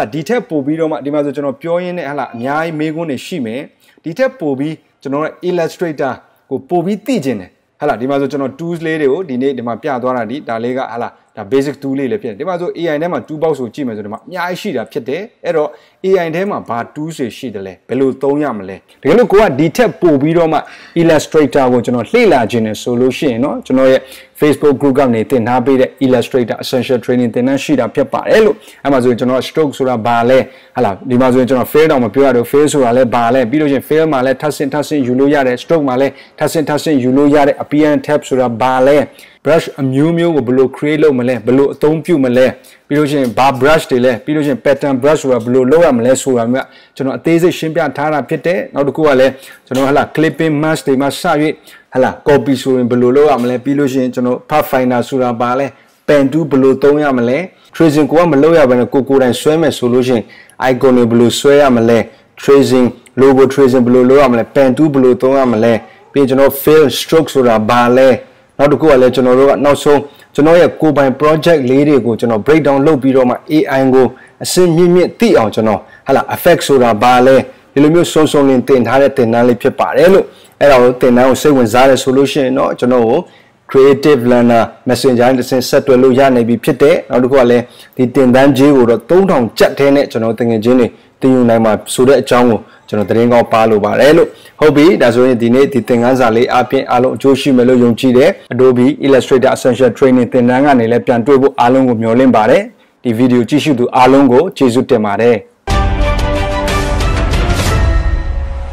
လာဒီထက်ပိုပြီးတော့မှဒီမှာဆိုကျွန်တော်ပြောရင်းနဲ့ဟလာအများကြီးမေးခွန်းတွေရှိမယ်ဒီထက်ပိုပြီးကျွန်တော်ရဲ့ illustrator ကိုပိုပြီးသိကျင်တယ်ဟလာဒီမှာဆိုကျွန်တော် tools လေးတွေကိုဒီနေ့ဒီမှာပြသွားတာဒီဒါလေးကဟလာဒါ basic tool လေးလည်းဖြစ်တယ်ဒီမှာဆို AI ထဲမှာ tool box ကိုကြည့်မယ်ဆိုဒီမှာအများကြီးရှိတာဖြစ်တယ်အဲ့တော့ AI ထဲမှာဘာ tools တွေရှိတယ်လဲဘယ်လိုသုံးရမလဲတကယ်လို့ကိုကဒီထက်ပိုပြီးတော့မှ illustrator ကိုကျွန်တော်လှည့်လာခြင်းနဲ့ဆိုလို့ရှိရင်เนาะကျွန်တော်ရဲ့ Facebook group ကနေသင်ထားပေးတဲ့ Illustrator Essential Training သင်တန်းရှိတာဖြစ်ပါတယ်လို့အဲ့မှာဆိုရင်ကျွန်တော် stroke ဆိုတာဘာလဲဟလာဒီမှာဆိုရင်ကျွန်တော် fail တောင်မပြောရတော့ fail ဆိုတာလဲဘာလဲပြီးလို့ရှိရင် fail မှာလဲထပ်ဆင့်ထပ်ဆင့်ယူလို့ရတယ် stroke မှာလဲထပ်ဆင့်ထပ်ဆင့်ယူလို့ရတဲ့ appearance tab ဆိုတာဘာလဲ brush အမျိုးမျိုးကိုဘယ်လို create လုပ်မလဲဘယ်လိုအသုံးပြုမလဲပြီးလို့ရှိရင်ဘာ brush တွေလဲပြီးလို့ရှိရင် pattern brush ဆိုတာဘယ်လိုလုပ်ရမလဲဆိုတာမျိုးကကျွန်တော်အသေးစိတ်ရှင်းပြထားတာဖြစ်တယ်နောက်တစ်ခုကလည်းကျွန်တော်ဟလာ clipping mask တွေမှာစ၍ဟလာ copy ဆိုရင်ဘယ်လိုလုပ်ရမလဲပြီးလို့ရှိရင်ကျွန်တော် pathfinder ဆိုတာပါလဲ pen tool ဘယ်လိုသုံးရမလဲ tracing ကိုကမလုပ်ရဘဲနဲ့ကိုကိုတိုင်ဆွဲမယ်ဆိုလို့ရှိရင် icon တွေဘယ်လိုဆွဲရမလဲ tracing logo tracing ဘယ်လိုလုပ်ရမလဲ pen tool ဘယ်လိုသုံးရမလဲပြီးရင်ကျွန်တော် fill stroke ဆိုတာဘာလဲနောက်တစ်ခုကလည်းကျွန်တော်တို့ကနောက်ဆုံးကျွန်တော်ရဲ့ကိုယ်ပိုင် project လေးတွေကိုကျွန်တော် breakdown လုပ်ပြီးတော့မှ AI ကိုအစင်းမြင့်မြင့်သိအောင်ကျွန်တော်ဟာလာ effect ဆိုတာဘာလဲဒီလိုမျိုးစုံစုံလင်တင်ထားတဲ့တင်နန်းလေးဖြစ်ပါတယ်လို့အဲ့ဒါကိုတင်နန်းကိုစိတ်ဝင်စားတယ်ဆိုလို့ရှိရင်တော့ကျွန်တော်ကို creative learner messenger တစ်ဆင့်ဆက်သွယ်လို့ရနိုင်ပြီဖြစ်တဲ့နောက်တစ်ခုကလည်းဒီတင်တန်းကြီးကိုတော့3000ကျပ်ထဲနဲ့ကျွန်တော်တငယ်ချင်းတွေတင်ယူနိုင်မှာဆိုတဲ့အကြောင်းကိုကျွန်တော်သတင်းကောင်းပါလိုပါတယ်လို့ဟုတ်ပြီဒါဆိုရင်ဒီနေ့ဒီသင်ခန်းစာလေးအပြင်အားလုံးအကျိုးရှိမယ်လို့ယုံကြည်တယ် Adobe Illustrator Essential Training သင်တန်းကနေလည်းပြန်တွေ့ဖို့အားလုံးကိုမျှော်လင့်ပါတယ်ဒီဗီဒီယိုကြည့်ရှုသူအားလုံးကိုကျေးဇူးတင်ပါတယ်